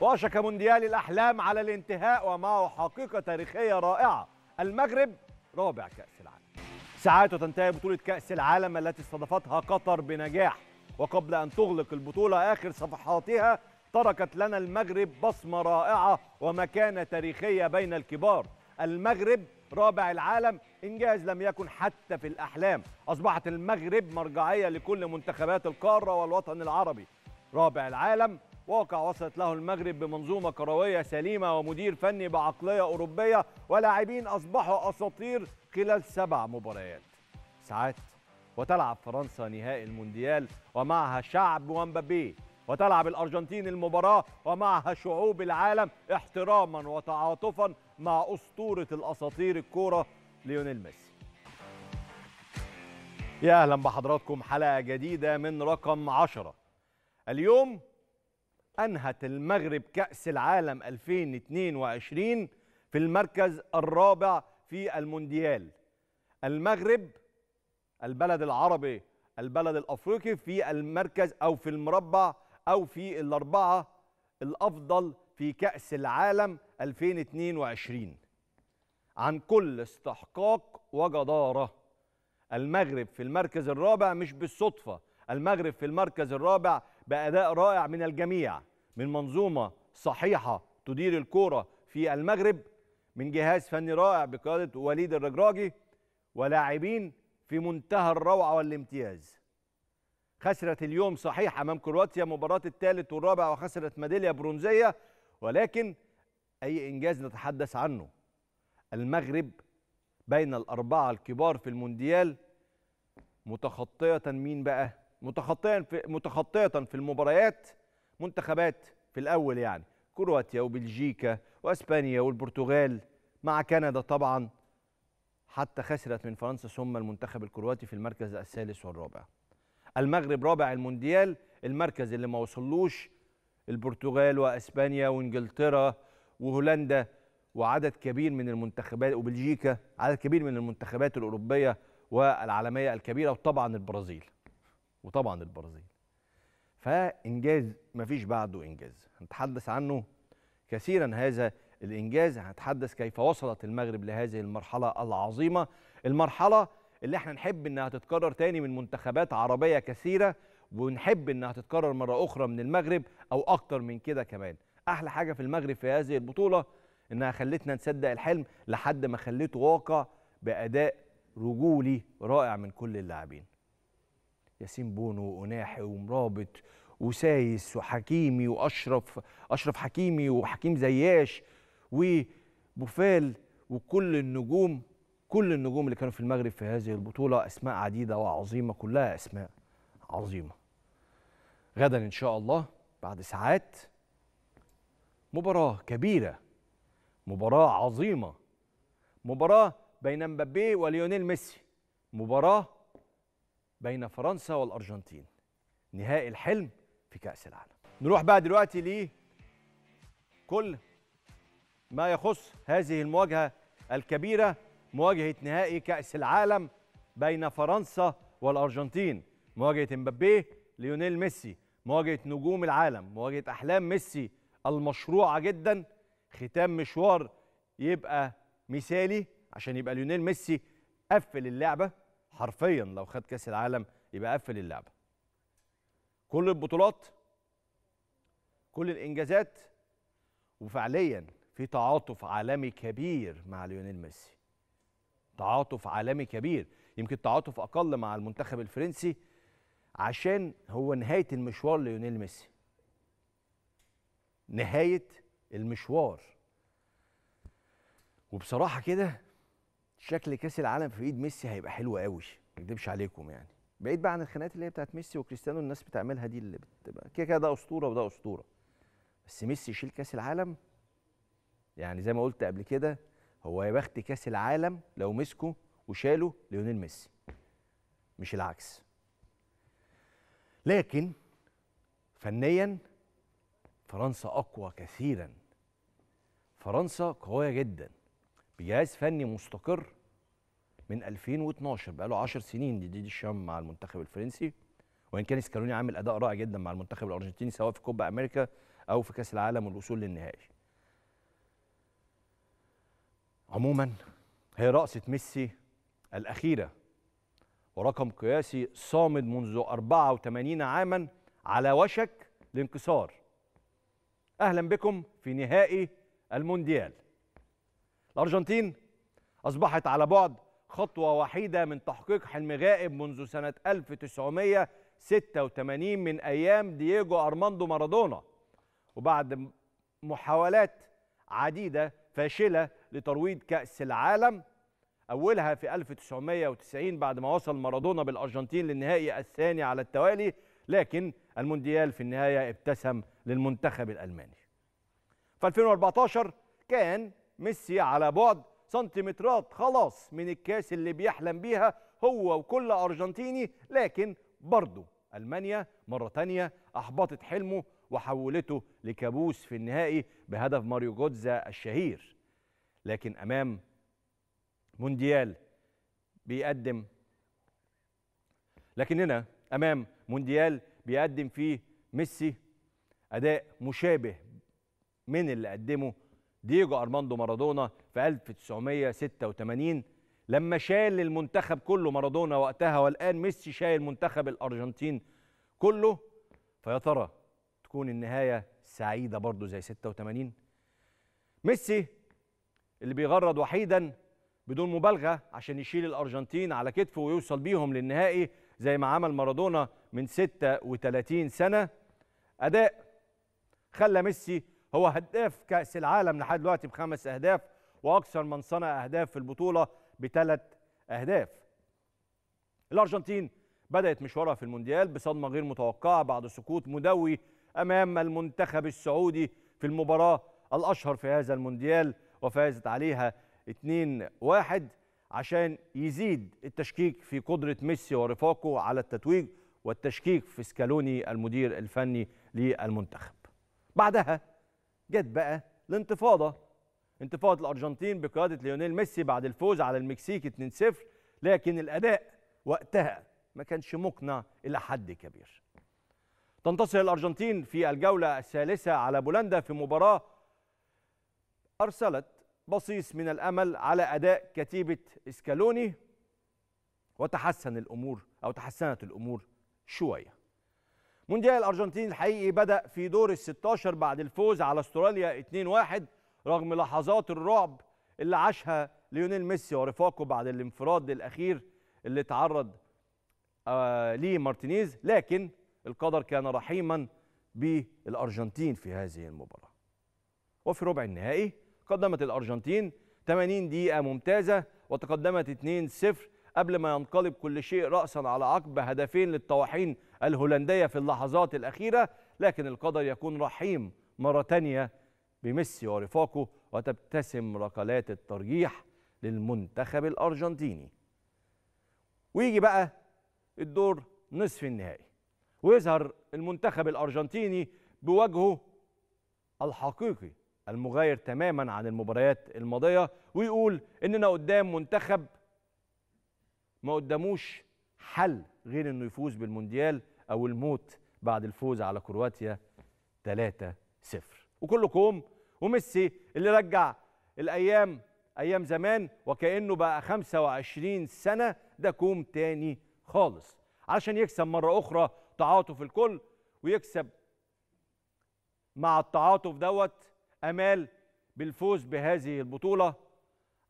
وشك مونديال الأحلام على الانتهاء ومعه حقيقة تاريخية رائعة المغرب رابع كأس العالم ساعات وتنتهي بطولة كأس العالم التي استضافتها قطر بنجاح وقبل أن تغلق البطولة آخر صفحاتها تركت لنا المغرب بصمة رائعة ومكانة تاريخية بين الكبار المغرب رابع العالم إنجاز لم يكن حتى في الأحلام أصبحت المغرب مرجعية لكل منتخبات القارة والوطن العربي رابع العالم واقع وصلت له المغرب بمنظومة كروية سليمة ومدير فني بعقلية أوروبية ولاعبين أصبحوا أساطير خلال سبع مباريات ساعات وتلعب فرنسا نهائي المونديال ومعها شعب ومبابي وتلعب الأرجنتين المباراة ومعها شعوب العالم احتراما وتعاطفا مع أسطورة الأساطير الكورة ليونيل ميسي يا أهلا بحضراتكم حلقة جديدة من رقم 10. اليوم أنهت المغرب كأس العالم 2022 في المركز الرابع في المونديال المغرب البلد العربي البلد الأفريقي في المركز أو في المربع أو في الأربعة الأفضل في كأس العالم 2022 عن كل استحقاق وجدارة المغرب في المركز الرابع مش بالصدفة المغرب في المركز الرابع بأداء رائع من الجميع من منظومه صحيحه تدير الكوره في المغرب من جهاز فني رائع بقياده وليد الرجراجي ولاعبين في منتهى الروعه والامتياز خسرت اليوم صحيح امام كرواتيا مباراه الثالث والرابع وخسرت ميداليه برونزيه ولكن اي انجاز نتحدث عنه المغرب بين الاربعه الكبار في المونديال متخطيه مين بقى متخطيه في متخطيه في المباريات منتخبات في الأول يعني كرواتيا وبلجيكا وأسبانيا والبرتغال مع كندا طبعا حتى خسرت من فرنسا ثم المنتخب الكرواتي في المركز الثالث والرابع المغرب رابع المونديال المركز اللي ما وصلوش البرتغال واسبانيا وانجلترا وهولندا وعدد كبير من المنتخبات وبلجيكا عدد كبير من المنتخبات الاوروبيه والعالميه الكبيره وطبعا البرازيل وطبعا البرازيل فانجاز مفيش بعده انجاز هنتحدث عنه كثيرا هذا الانجاز هنتحدث كيف وصلت المغرب لهذه المرحله العظيمه المرحله اللي احنا نحب انها تتكرر تاني من منتخبات عربيه كثيره ونحب انها تتكرر مره اخرى من المغرب او اكتر من كده كمان احلى حاجه في المغرب في هذه البطوله انها خلتنا نصدق الحلم لحد ما خليته واقع باداء رجولي رائع من كل اللاعبين ياسين بونو وقناحي ومرابط وسايس وحكيمي واشرف اشرف حكيمي وحكيم زياش وبوفال وكل النجوم كل النجوم اللي كانوا في المغرب في هذه البطوله اسماء عديده وعظيمه كلها اسماء عظيمه غدا ان شاء الله بعد ساعات مباراه كبيره مباراه عظيمه مباراه بين مبابي وليونيل ميسي مباراه بين فرنسا والأرجنتين نهائي الحلم في كأس العالم نروح بقى دلوقتي ل كل ما يخص هذه المواجهة الكبيرة مواجهة نهائي كأس العالم بين فرنسا والأرجنتين مواجهة امبابيه ليونيل ميسي مواجهة نجوم العالم مواجهة أحلام ميسي المشروعة جدا ختام مشوار يبقى مثالي عشان يبقى ليونيل ميسي قفل اللعبة حرفيا لو خد كاس العالم يبقى قفل اللعبه كل البطولات كل الانجازات وفعليا في تعاطف عالمي كبير مع ليونيل ميسي تعاطف عالمي كبير يمكن تعاطف اقل مع المنتخب الفرنسي عشان هو نهايه المشوار ليونيل ميسي نهايه المشوار وبصراحه كده شكل كاس العالم في ايد ميسي هيبقى حلو قوي ما اكدبش عليكم يعني بعيد بقى عن الخناقات اللي هي بتاعت ميسي وكريستيانو الناس بتعملها دي اللي بتبقى كده كده ده اسطوره وده اسطوره بس ميسي يشيل كاس العالم يعني زي ما قلت قبل كده هو يا بخت كاس العالم لو مسكه وشاله ليونيل ميسي مش العكس لكن فنيا فرنسا اقوى كثيرا فرنسا قويه جدا بجهاز فني مستقر من 2012 بقى له 10 سنين دي, دي, دي الشام مع المنتخب الفرنسي وان كان سكالوني عامل اداء رائع جدا مع المنتخب الارجنتيني سواء في كوبا امريكا او في كاس العالم والوصول للنهائي عموما هي رقصه ميسي الاخيره ورقم قياسي صامد منذ 84 عاما على وشك الانكسار اهلا بكم في نهائي المونديال الأرجنتين أصبحت على بعد خطوة وحيدة من تحقيق حلم غائب منذ سنة 1986 من أيام دييجو أرماندو مارادونا وبعد محاولات عديدة فاشلة لترويض كأس العالم أولها في 1990 بعد ما وصل مارادونا بالأرجنتين للنهائي الثاني على التوالي لكن المونديال في النهاية ابتسم للمنتخب الألماني في 2014 كان ميسي على بعد سنتيمترات خلاص من الكاس اللي بيحلم بيها هو وكل أرجنتيني لكن برضه ألمانيا مرة تانية أحبطت حلمه وحولته لكابوس في النهائي بهدف ماريو جوتزا الشهير لكن أمام مونديال بيقدم لكننا أمام مونديال بيقدم فيه ميسي أداء مشابه من اللي قدمه دييجو أرماندو مارادونا في 1986 لما شال المنتخب كله مارادونا وقتها والآن ميسي شايل منتخب الأرجنتين كله فيا ترى تكون النهاية سعيدة برضه زي 86 ميسي اللي بيغرد وحيدا بدون مبالغة عشان يشيل الأرجنتين على كتفه ويوصل بيهم للنهائي زي ما عمل مارادونا من 36 سنة أداء خلى ميسي هو هداف كاس العالم لحد دلوقتي بخمس اهداف واكثر من صنع اهداف في البطوله بثلاث اهداف الارجنتين بدات مشوارها في المونديال بصدمه غير متوقعه بعد سقوط مدوي امام المنتخب السعودي في المباراه الاشهر في هذا المونديال وفازت عليها 2-1 عشان يزيد التشكيك في قدره ميسي ورفاقه على التتويج والتشكيك في سكالوني المدير الفني للمنتخب بعدها جت بقى الانتفاضه انتفاضه الارجنتين بقياده ليونيل ميسي بعد الفوز على المكسيك 2-0 لكن الاداء وقتها ما كانش مقنع الى حد كبير تنتصر الارجنتين في الجوله الثالثه على بولندا في مباراه ارسلت بصيص من الامل على اداء كتيبه اسكالوني وتحسن الامور او تحسنت الامور شويه مونديال الارجنتين الحقيقي بدا في دور ال 16 بعد الفوز على استراليا 2-1 رغم لحظات الرعب اللي عاشها ليونيل ميسي ورفاقه بعد الانفراد الاخير اللي تعرض آه، ليه مارتينيز لكن القدر كان رحيما بالارجنتين في هذه المباراه. وفي ربع النهائي قدمت الارجنتين 80 دقيقه ممتازه وتقدمت 2-0 قبل ما ينقلب كل شيء راسا على عقب هدفين للطواحين الهولندية في اللحظات الأخيرة لكن القدر يكون رحيم مرة تانية بميسي ورفاقه وتبتسم ركلات الترجيح للمنتخب الأرجنتيني ويجي بقى الدور نصف النهائي ويظهر المنتخب الأرجنتيني بوجهه الحقيقي المغاير تماما عن المباريات الماضية ويقول إننا قدام منتخب ما قداموش حل غير انه يفوز بالمونديال أو الموت بعد الفوز على كرواتيا 3-0 وكله كوم وميسي اللي رجع الأيام أيام زمان وكأنه بقى 25 سنة ده كوم تاني خالص عشان يكسب مرة أخرى تعاطف الكل ويكسب مع التعاطف دوت امال بالفوز بهذه البطوله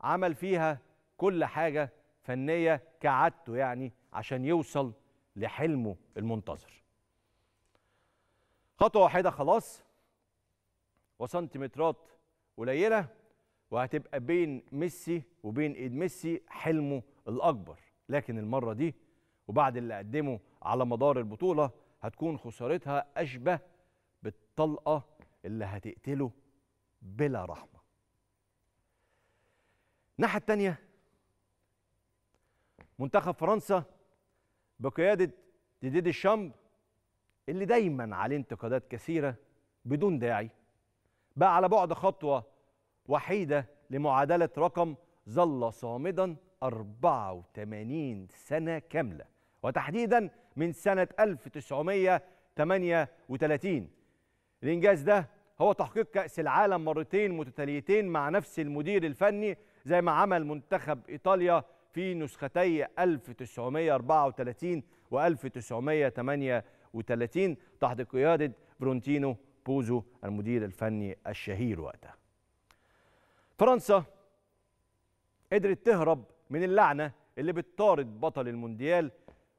عمل فيها كل حاجه فنيه كعادته يعني عشان يوصل لحلمه المنتظر خطوة واحدة خلاص وسنتيمترات قليلة وهتبقى بين ميسي وبين ايد ميسي حلمه الأكبر لكن المرة دي وبعد اللي قدمه على مدار البطولة هتكون خسارتها أشبه بالطلقة اللي هتقتله بلا رحمة الناحية التانية منتخب فرنسا بقيادة جديد الشامب اللي دايما عليه انتقادات كثيرة بدون داعي بقى على بعد خطوة وحيدة لمعادلة رقم ظل صامدا 84 سنة كاملة وتحديدا من سنة 1938 الإنجاز ده هو تحقيق كأس العالم مرتين متتاليتين مع نفس المدير الفني زي ما عمل منتخب إيطاليا في نسختي 1934 و 1938 تحت قيادة برونتينو بوزو المدير الفني الشهير وقتها فرنسا قدرت تهرب من اللعنة اللي بتطارد بطل المونديال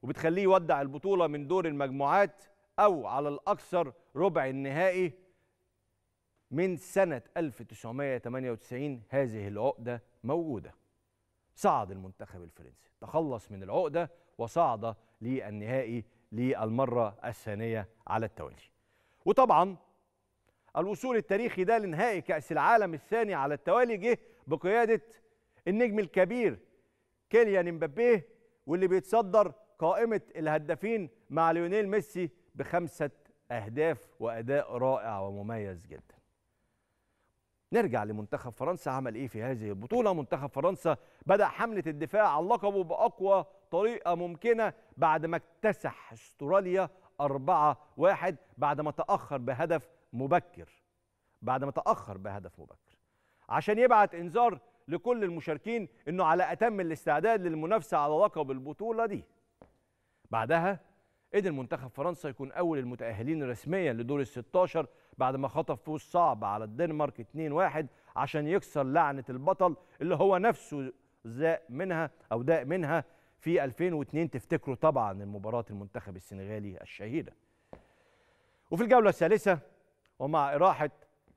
وبتخليه يودع البطولة من دور المجموعات أو على الأكثر ربع النهائي من سنة 1998 هذه العقدة موجودة صعد المنتخب الفرنسي تخلص من العقدة وصعد للنهائي للمرة الثانية على التوالي وطبعا الوصول التاريخي ده لنهائي كأس العالم الثاني على التوالي جه بقيادة النجم الكبير كيليان امبابيه واللي بيتصدر قائمة الهدافين مع ليونيل ميسي بخمسة أهداف وأداء رائع ومميز جدا نرجع لمنتخب فرنسا عمل ايه في هذه البطوله منتخب فرنسا بدا حمله الدفاع عن لقبه باقوى طريقه ممكنه بعد ما اكتسح استراليا 4 1 بعد ما تاخر بهدف مبكر بعد ما تاخر بهدف مبكر عشان يبعت انذار لكل المشاركين انه على اتم الاستعداد للمنافسه على لقب البطوله دي بعدها قدر منتخب فرنسا يكون اول المتاهلين رسميا لدور ال 16 بعد ما خطف فوز صعب على الدنمارك 2-1 عشان يكسر لعنة البطل اللي هو نفسه زاء منها أو داء منها في 2002 تفتكروا طبعا المباراة المنتخب السنغالي الشهيرة وفي الجولة الثالثة ومع إراحة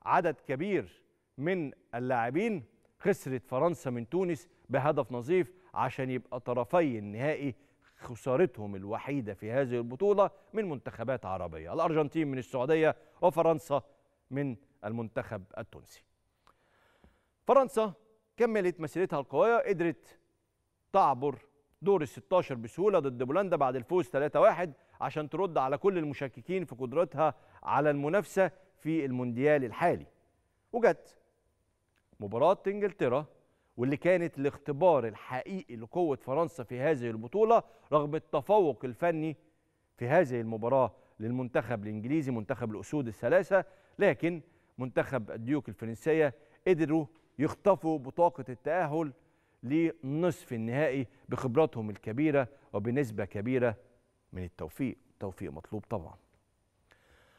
عدد كبير من اللاعبين خسرت فرنسا من تونس بهدف نظيف عشان يبقى طرفي النهائي خسارتهم الوحيدة في هذه البطولة من منتخبات عربية الأرجنتين من السعودية وفرنسا من المنتخب التونسي فرنسا كملت مسيرتها القوية قدرت تعبر دور ال 16 بسهولة ضد بولندا بعد الفوز 3-1 عشان ترد على كل المشككين في قدرتها على المنافسة في المونديال الحالي وجت مباراة انجلترا واللي كانت الاختبار الحقيقي لقوة فرنسا في هذه البطولة رغم التفوق الفني في هذه المباراة للمنتخب الانجليزي منتخب الاسود الثلاثه لكن منتخب الديوك الفرنسيه قدروا يخطفوا بطاقه التاهل لنصف النهائي بخبراتهم الكبيره وبنسبه كبيره من التوفيق التوفيق مطلوب طبعا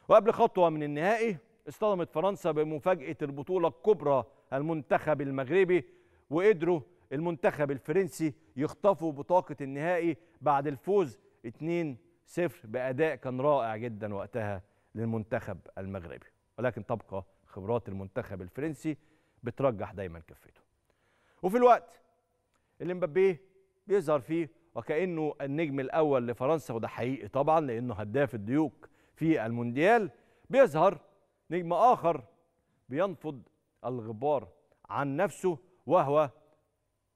وقبل خطوه من النهائي اصطدمت فرنسا بمفاجاه البطوله الكبرى المنتخب المغربي وقدروا المنتخب الفرنسي يخطفوا بطاقه النهائي بعد الفوز 2 صفر بأداء كان رائع جدا وقتها للمنتخب المغربي ولكن تبقى خبرات المنتخب الفرنسي بترجح دايما كفته وفي الوقت اللي مبابيه بيظهر فيه وكأنه النجم الأول لفرنسا وده حقيقي طبعا لأنه هداف الديوك في المونديال بيظهر نجم آخر بينفض الغبار عن نفسه وهو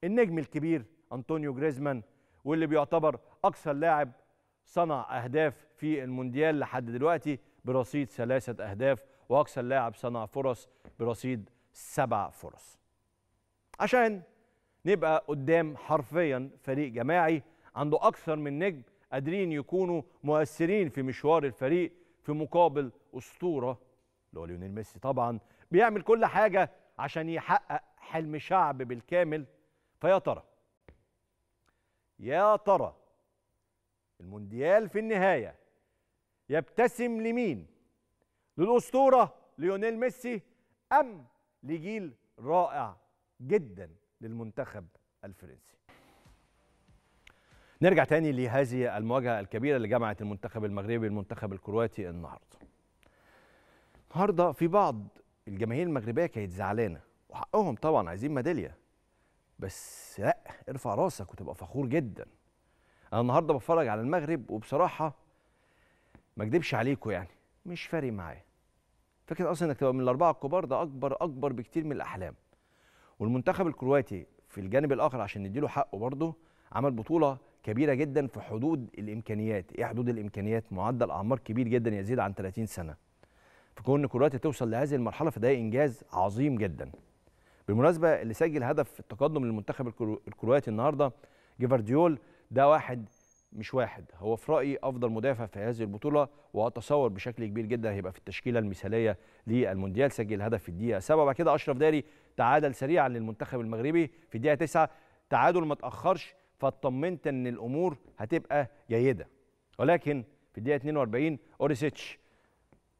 النجم الكبير أنطونيو جريزمان واللي بيعتبر أكثر لاعب صنع أهداف في المونديال لحد دلوقتي برصيد ثلاثة أهداف وأكثر لاعب صنع فرص برصيد سبع فرص عشان نبقى قدام حرفيا فريق جماعي عنده أكثر من نجم قادرين يكونوا مؤثرين في مشوار الفريق في مقابل أسطورة اللي هو ليونيل ميسي طبعا بيعمل كل حاجة عشان يحقق حلم شعب بالكامل فيا ترى يا ترى المونديال في النهاية يبتسم لمين للأسطورة ليونيل ميسي أم لجيل رائع جدا للمنتخب الفرنسي نرجع تاني لهذه المواجهة الكبيرة اللي جمعت المنتخب المغربي المنتخب الكرواتي النهاردة النهاردة في بعض الجماهير المغربية كانت زعلانة وحقهم طبعا عايزين ميدالية بس لا ارفع راسك وتبقى فخور جدا انا النهارده بتفرج على المغرب وبصراحه ما اكدبش عليكم يعني مش فارق معايا فكره اصلا انك تبقى من الاربعه الكبار ده اكبر اكبر بكتير من الاحلام والمنتخب الكرواتي في الجانب الاخر عشان نديله حقه برضه عمل بطوله كبيره جدا في حدود الامكانيات ايه حدود الامكانيات معدل اعمار كبير جدا يزيد عن 30 سنه فكون كرواتيا توصل لهذه المرحله فده انجاز عظيم جدا بالمناسبه اللي سجل هدف التقدم للمنتخب الكرواتي النهارده جيفارديول ده واحد مش واحد هو في رايي افضل مدافع في هذه البطوله واتصور بشكل كبير جدا هيبقى في التشكيله المثاليه للمونديال سجل هدف في الدقيقه 7 بعد كده اشرف داري تعادل سريعا للمنتخب المغربي في الدقيقه 9 تعادل ما تاخرش فاطمنت ان الامور هتبقى جيده ولكن في الدقيقه 42 اوريسيتش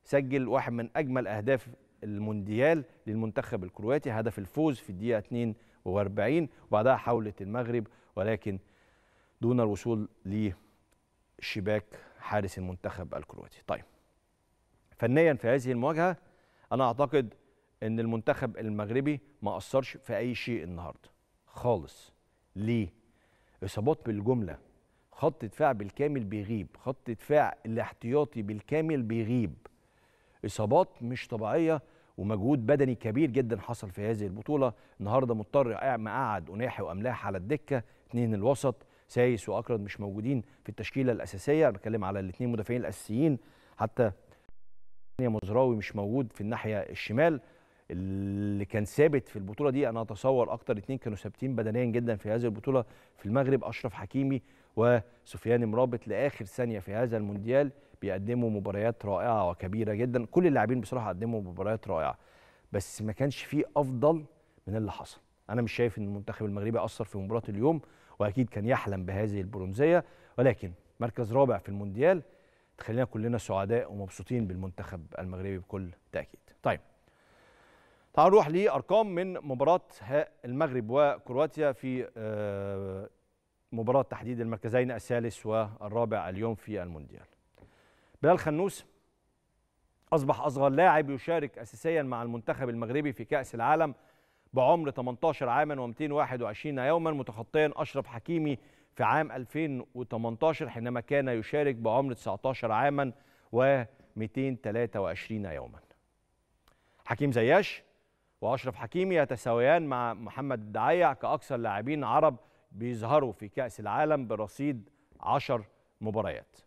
سجل واحد من اجمل اهداف المونديال للمنتخب الكرواتي هدف الفوز في الدقيقه 42 وبعدها حاولت المغرب ولكن دون الوصول لشباك حارس المنتخب الكرواتي طيب فنيا في هذه المواجهه انا اعتقد ان المنتخب المغربي ما اثرش في اي شيء النهارده خالص ليه اصابات بالجمله خط دفاع بالكامل بيغيب خط دفاع الاحتياطي بالكامل بيغيب اصابات مش طبيعيه ومجهود بدني كبير جدا حصل في هذه البطوله النهارده مضطر مقعد اناحي واملاح على الدكه اثنين الوسط سايس واكرد مش موجودين في التشكيله الاساسيه انا بتكلم على الاثنين مدافعين الاساسيين حتى مزراوي مش موجود في الناحيه الشمال اللي كان ثابت في البطوله دي انا اتصور اكتر اثنين كانوا ثابتين بدنيا جدا في هذه البطوله في المغرب اشرف حكيمي وسفيان مرابط لاخر ثانيه في هذا المونديال بيقدموا مباريات رائعه وكبيره جدا كل اللاعبين بصراحه قدموا مباريات رائعه بس ما كانش فيه افضل من اللي حصل انا مش شايف ان المنتخب المغربي اثر في مباراه اليوم واكيد كان يحلم بهذه البرونزيه ولكن مركز رابع في المونديال تخلينا كلنا سعداء ومبسوطين بالمنتخب المغربي بكل تاكيد. طيب تعالوا نروح لارقام من مباراه المغرب وكرواتيا في آه، مباراه تحديد المركزين الثالث والرابع اليوم في المونديال. بلال خنوس اصبح اصغر لاعب يشارك اساسيا مع المنتخب المغربي في كاس العالم بعمر 18 عاما و221 يوما متخطيا أشرف حكيمي في عام 2018 حينما كان يشارك بعمر 19 عاما و223 يوما حكيم زياش وأشرف حكيمي يتساويان مع محمد الدعيع كأكثر لاعبين عرب بيظهروا في كأس العالم برصيد 10 مباريات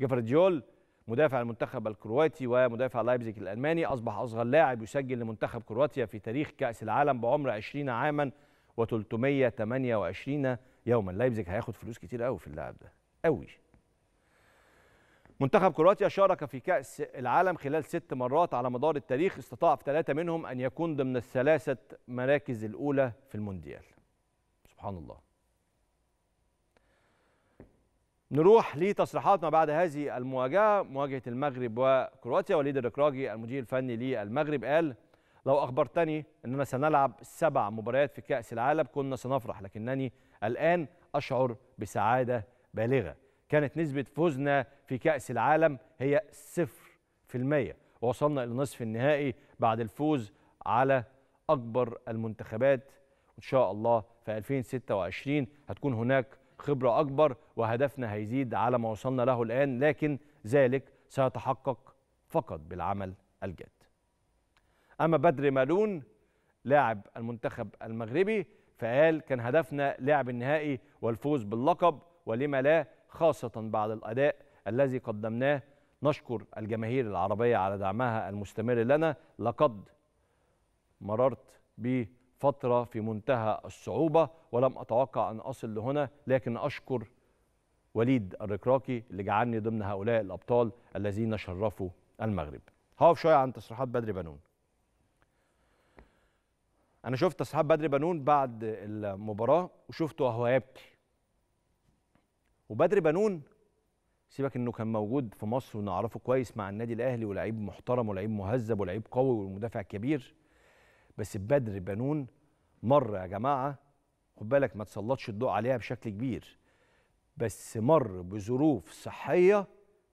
جفرديول ديول مدافع المنتخب الكرواتي ومدافع لايبزيج الالماني اصبح اصغر لاعب يسجل لمنتخب كرواتيا في تاريخ كاس العالم بعمر 20 عاما و328 يوما لايبزيج هياخد فلوس كتير قوي في اللاعب ده قوي منتخب كرواتيا شارك في كأس العالم خلال ست مرات على مدار التاريخ استطاع في ثلاثة منهم أن يكون ضمن الثلاثة مراكز الأولى في المونديال سبحان الله نروح لتصريحات ما بعد هذه المواجهه مواجهه المغرب وكرواتيا وليد الركراجي المدير الفني للمغرب قال لو اخبرتني اننا سنلعب سبع مباريات في كاس العالم كنا سنفرح لكنني الان اشعر بسعاده بالغه كانت نسبه فوزنا في كاس العالم هي 0% ووصلنا الى نصف النهائي بعد الفوز على اكبر المنتخبات وان شاء الله في 2026 هتكون هناك خبرة أكبر وهدفنا هيزيد على ما وصلنا له الآن لكن ذلك سيتحقق فقط بالعمل الجاد أما بدر مالون لاعب المنتخب المغربي فقال كان هدفنا لعب النهائي والفوز باللقب ولما لا خاصة بعد الأداء الذي قدمناه نشكر الجماهير العربية على دعمها المستمر لنا لقد مررت ب فترة في منتهى الصعوبة ولم أتوقع أن أصل لهنا لكن أشكر وليد الركراكي اللي جعلني ضمن هؤلاء الأبطال الذين شرفوا المغرب هقف شوية عن تصريحات بدري بنون أنا شفت تصريحات بدري بنون بعد المباراة وشفته وهو يبكي وبدري بنون سيبك انه كان موجود في مصر ونعرفه كويس مع النادي الاهلي ولعيب محترم ولعيب مهذب ولعيب قوي ومدافع كبير بس بدر بنون مر يا جماعه خد بالك ما تسلطش الضوء عليها بشكل كبير بس مر بظروف صحيه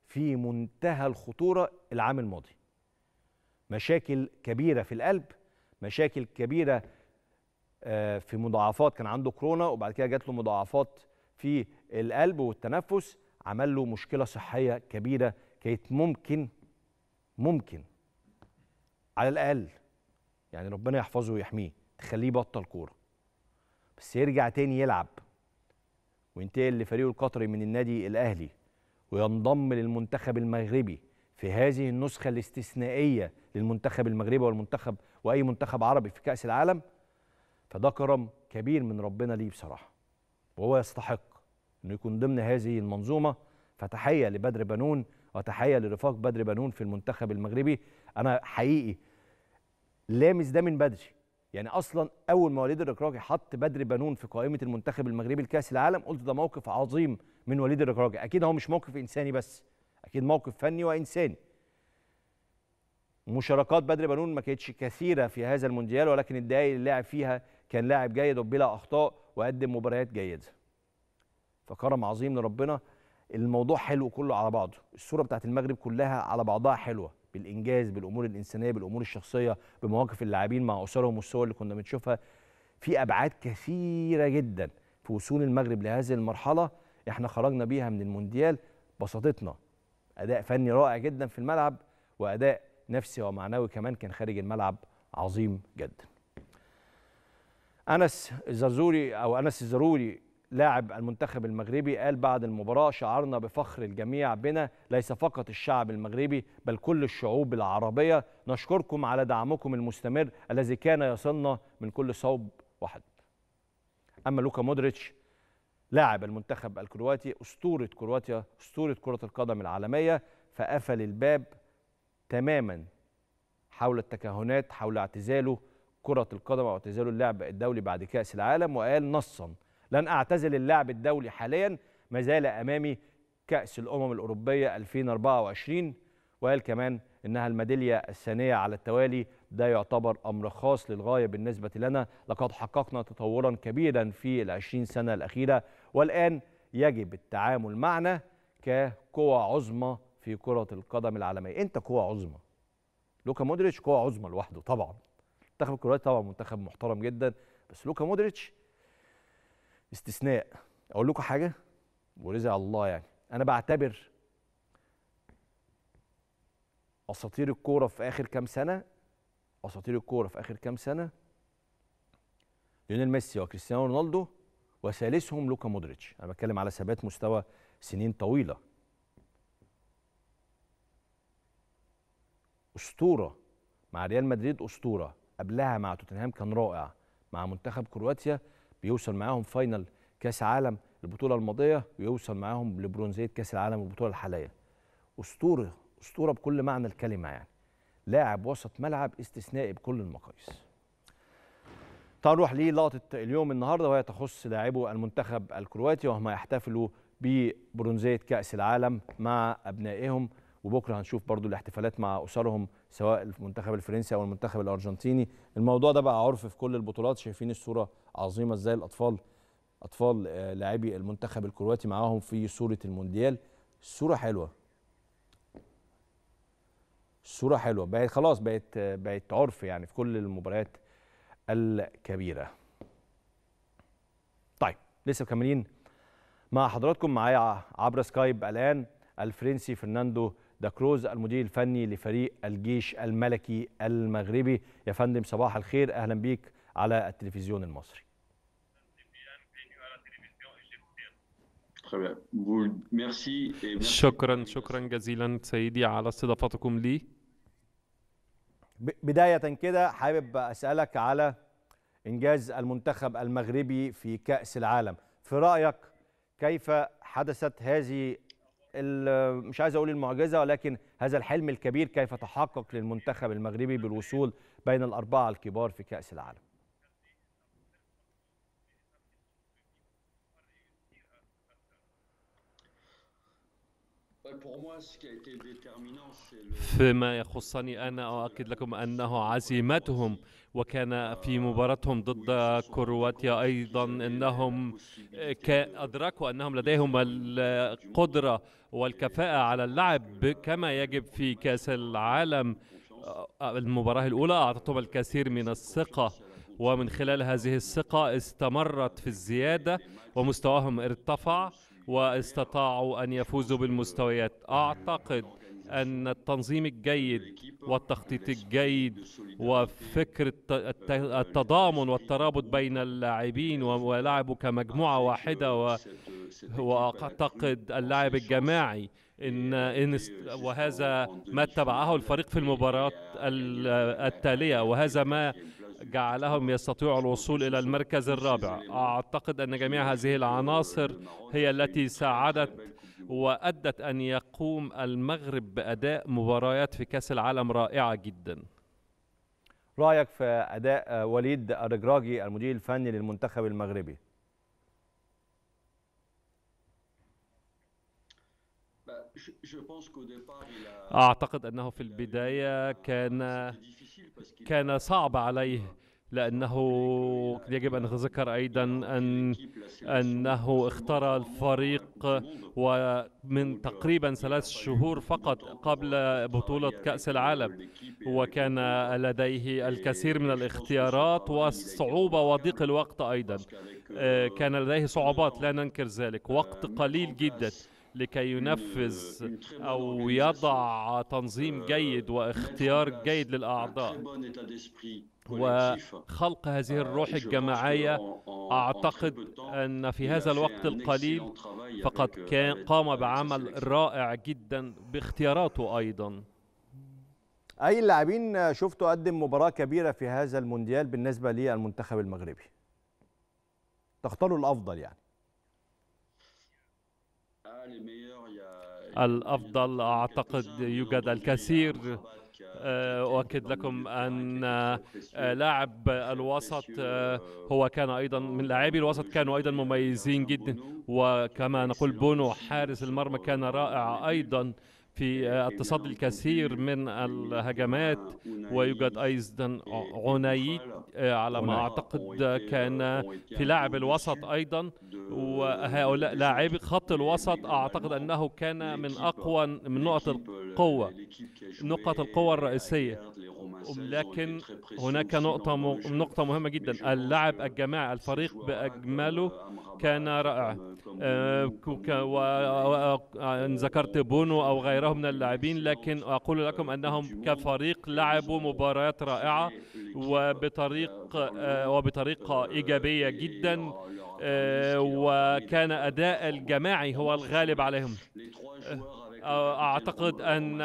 في منتهى الخطوره العام الماضي مشاكل كبيره في القلب مشاكل كبيره آه، في مضاعفات كان عنده كورونا وبعد كده جات له مضاعفات في القلب والتنفس عمل له مشكله صحيه كبيره كانت ممكن ممكن على الاقل يعني ربنا يحفظه ويحميه تخليه يبطل كوره بس يرجع تاني يلعب وينتقل لفريقه القطري من النادي الاهلي وينضم للمنتخب المغربي في هذه النسخه الاستثنائيه للمنتخب المغربي والمنتخب واي منتخب عربي في كاس العالم فده كرم كبير من ربنا ليه بصراحه وهو يستحق انه يكون ضمن هذه المنظومه فتحيه لبدر بنون وتحيه لرفاق بدر بنون في المنتخب المغربي انا حقيقي لامس ده من بدري يعني اصلا اول ما وليد الركراكي حط بدر بنون في قائمه المنتخب المغربي لكاس العالم قلت ده موقف عظيم من وليد الركراكي اكيد هو مش موقف انساني بس اكيد موقف فني وانساني مشاركات بدر بنون ما كانتش كثيره في هذا المونديال ولكن الدقائق اللي لعب فيها كان لاعب جيد وبلا اخطاء وقدم مباريات جيده فكرم عظيم لربنا الموضوع حلو كله على بعضه الصوره بتاعت المغرب كلها على بعضها حلوه بالانجاز بالامور الانسانيه بالامور الشخصيه بمواقف اللاعبين مع اسرهم والصور اللي كنا بنشوفها في ابعاد كثيره جدا في وصول المغرب لهذه المرحله احنا خرجنا بيها من المونديال بساطتنا اداء فني رائع جدا في الملعب واداء نفسي ومعنوي كمان كان خارج الملعب عظيم جدا انس الزرزوري او انس الزروري لاعب المنتخب المغربي قال بعد المباراة شعرنا بفخر الجميع بنا ليس فقط الشعب المغربي بل كل الشعوب العربية نشكركم على دعمكم المستمر الذي كان يصلنا من كل صوب وحد أما لوكا مودريتش لاعب المنتخب الكرواتي أسطورة كرواتيا أسطورة كرة القدم العالمية فقفل الباب تماما حول التكهنات حول اعتزاله كرة القدم أو اعتزاله اللعب الدولي بعد كأس العالم وقال نصا لن أعتزل اللعب الدولي حاليا ما زال أمامي كأس الأمم الأوروبية 2024 وقال كمان إنها الميدالية الثانية على التوالي ده يعتبر أمر خاص للغاية بالنسبة لنا لقد حققنا تطورا كبيرا في 20 سنة الأخيرة والآن يجب التعامل معنا كقوى عظمى في كرة القدم العالمية أنت قوى عظمى لوكا مودريتش قوة عظمى لوحده طبعا منتخب الكرواتي طبعا منتخب محترم جدا بس لوكا مودريتش استثناء اقول لكم حاجه ورزق الله يعني انا بعتبر اساطير الكوره في اخر كام سنه اساطير الكوره في اخر كام سنه ليونيل ميسي وكريستيانو رونالدو وثالثهم لوكا مودريتش انا بتكلم على ثبات مستوى سنين طويله اسطوره مع ريال مدريد اسطوره قبلها مع توتنهام كان رائع مع منتخب كرواتيا بيوصل معاهم فاينل كاس عالم البطوله الماضيه ويوصل معاهم لبرونزيه كاس العالم البطوله الحاليه اسطوره اسطوره بكل معنى الكلمه يعني لاعب وسط ملعب استثنائي بكل المقاييس تعال نروح للقطه اليوم النهارده وهي تخص لاعبو المنتخب الكرواتي وهم يحتفلوا ببرونزيه كاس العالم مع ابنائهم وبكره هنشوف برضو الاحتفالات مع اسرهم سواء المنتخب الفرنسي او المنتخب الارجنتيني الموضوع ده بقى عرف في كل البطولات شايفين الصوره عظيمه ازاي الاطفال اطفال آه، لاعبي المنتخب الكرواتي معاهم في صوره المونديال صوره حلوه صوره حلوه بقت خلاص بقت آه، بقت عرف يعني في كل المباريات الكبيره طيب لسه مكملين مع حضراتكم معايا عبر سكايب الان الفرنسي فرناندو داكروز المدير الفني لفريق الجيش الملكي المغربي يا فندم صباح الخير اهلا بيك على التلفزيون المصري شكرا شكرا جزيلا سيدي على استضافتكم لي بداية كده حابب أسألك على إنجاز المنتخب المغربي في كأس العالم في رأيك كيف حدثت هذه مش عايز أقول المعجزة ولكن هذا الحلم الكبير كيف تحقق للمنتخب المغربي بالوصول بين الأربعة الكبار في كأس العالم Euh, فيما يخصني أنا أؤكد لكم أنه عزيمتهم وكان في مباراتهم ضد كرواتيا أيضا أنهم أدركوا أنهم لديهم القدرة والكفاءة على اللعب كما يجب في كأس العالم آه، المباراة الأولى أعطتهم الكثير من الثقة ومن خلال هذه الثقة استمرت في الزيادة ومستواهم ارتفع واستطاعوا أن يفوزوا بالمستويات أعتقد أن التنظيم الجيد والتخطيط الجيد وفكر التضامن والترابط بين اللاعبين ولعبوا كمجموعة واحدة وأعتقد اللعب الجماعي إن, إن وهذا ما اتبعه الفريق في المباريات التالية وهذا ما جعلهم يستطيعوا الوصول إلى المركز الرابع أعتقد أن جميع هذه العناصر هي التي ساعدت وأدت أن يقوم المغرب بأداء مباريات في كأس العالم رائعة جدا رأيك في أداء وليد الرجراجي المدير الفني للمنتخب المغربي أعتقد أنه في البداية كان كان صعب عليه لأنه يجب أن نتذكر أيضا أن أنه اختار الفريق ومن euh, تقريبا ثلاث شهور فقط قبل euh, بطولة كأس العالم وكان لديه الكثير من الاختيارات والصعوبة وضيق الوقت أيضا آه، euh, كان لديه صعوبات لا ننكر ذلك وقت قليل جدا لكي ينفذ أو يضع تنظيم جيد واختيار جيد للأعضاء وخلق هذه الروح الجماعية أعتقد أن في هذا الوقت القليل فقد كان قام بعمل رائع جدا باختياراته أيضا أي اللاعبين شفتوا قدم مباراة كبيرة في هذا المونديال بالنسبة للمنتخب المغربي تختاروا الأفضل يعني الأفضل أعتقد يوجد الكثير آه، أؤكد لكم أن آه، لاعب الوسط آه، هو كان أيضا من لاعبي الوسط كانوا أيضا مميزين جدا وكما نقول بونو حارس المرمى كان رائع أيضا في التصدي الكثير من الهجمات ويوجد أيضا عنايد آه، على ما أعتقد كان في لاعب الوسط أيضا وهؤلاء لاعبي خط الوسط أعتقد أنه كان من أقوى من نقط القوة نقط القوة الرئيسية لكن هناك نقطة نقطة مهمة جدا اللعب الجماعي الفريق بأجمله كان رائع وإن ذكرت بونو أو غيره من اللاعبين لكن أقول لكم أنهم كفريق لعبوا مباريات رائعة وبطريق أه، وبطريقة إيجابية جدا أه، وكان أداء الجماعي هو الغالب عليهم أه، أعتقد أن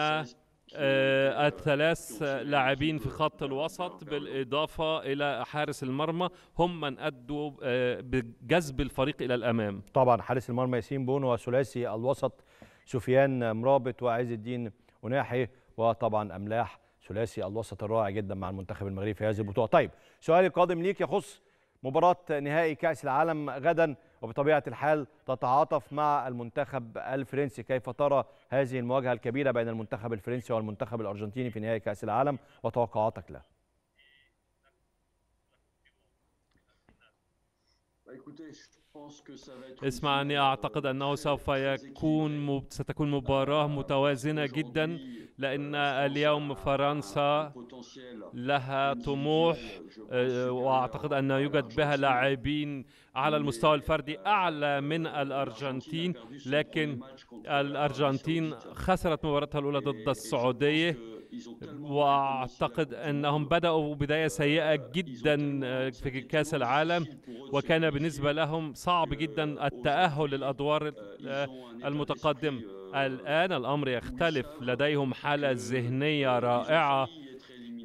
آه، الثلاث لاعبين في خط الوسط بالإضافة إلى حارس المرمى هم من أدوا آه، بجذب الفريق إلى الأمام طبعا حارس المرمى ياسين بونو وثلاثي الوسط سفيان مرابط وعز الدين أناحي وطبعا أملاح ثلاثي الوسط الرائع جدا مع المنتخب المغربي في هذه البطوله. طيب سؤالي القادم ليك يخص مباراه نهائي كاس العالم غدا وبطبيعة الحال تتعاطف مع المنتخب الفرنسي كيف ترى هذه المواجهة الكبيرة بين المنتخب الفرنسي والمنتخب الأرجنتيني في نهائي كأس العالم وتوقعاتك له اسمع أني أعتقد euh, أنه سوف يكون ستكون مباراة متوازنة جدا euh, لأن اليوم فرنسا لها طموح آه، وأعتقد أن يوجد بها لاعبين على المستوى الفردي أعلى من الأرجنتين لكن الأرجنتين خسرت مباراتها الأولى ضد السعودية واعتقد انهم بداوا بدايه سيئه جدا في كاس العالم وكان بالنسبه لهم صعب جدا euh, التاهل للادوار euh, المتقدمه euh, الان الامر يختلف لديهم حاله ذهنيه رائعه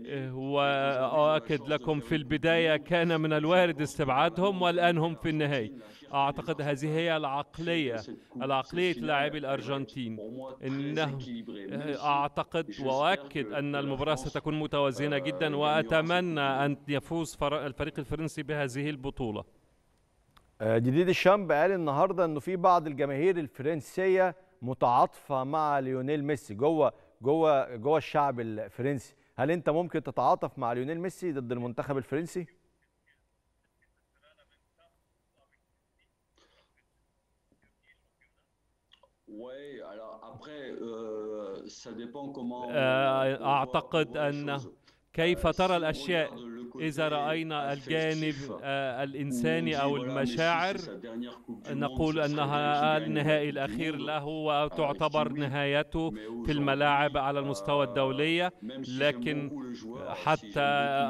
إيه، وأؤكد لكم في البداية كان من الوارد استبعادهم والآن هم في النهاية أعتقد هذه هي العقلية العقلية لاعبي الأرجنتين إنه أعتقد وأؤكد أن المباراة ستكون متوازنة جدا وأتمنى أن يفوز الفريق الفرنسي بهذه البطولة آه، جديد الشامب قال النهارده انه في بعض الجماهير الفرنسيه متعاطفه مع ليونيل ميسي جوه جوه جوه الشعب الفرنسي هل انت ممكن تتعاطف مع ليونيل ميسي ضد المنتخب الفرنسي Oui, alors après, euh, ça dépend comment. أعتقد euh, أن كيف ترى الأشياء إذا رأينا الجانب آه، الإنساني أو المشاعر نقول أنها آه، النهائي الأخير له ah, وتعتبر نهايته في الملاعب على euh, المستوى الدولي لكن حتى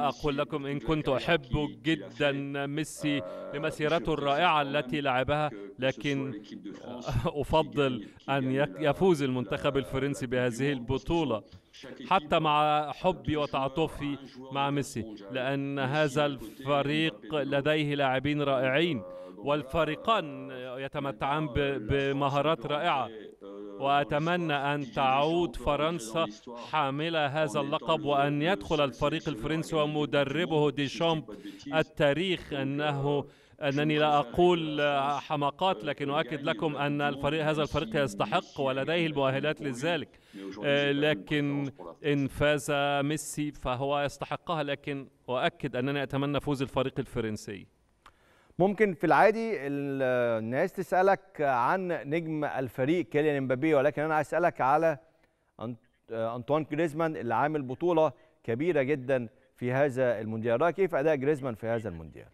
أقول لكم إن كنت أحب جدا ميسي euh, لمسيرته الرائعة التي لعبها لكن أفضل أن يفوز المنتخب الفرنسي بهذه البطولة حتى مع حبي وتعاطفي مع ميسي لأن هذا الفريق لديه لاعبين رائعين والفريقان يتمتعان بمهارات رائعة وأتمنى أن تعود فرنسا حاملة هذا اللقب وأن يدخل الفريق الفرنسي ومدربه ديشامب التاريخ أنه أنني لا أقول حماقات لكن أؤكد لكم أن الفريق هذا الفريق يستحق ولديه المؤهلات لذلك آه، لكن إن فاز ميسي فهو يستحقها لكن أؤكد أنني أتمنى فوز الفريق الفرنسي ممكن في العادي الناس تسألك عن نجم الفريق كيليان امبابي ولكن أنا أسألك على آه، أنطوان جريزمان اللي عامل بطولة كبيرة جدا في هذا المونديال رأيك كيف أداء جريزمان في هذا المونديال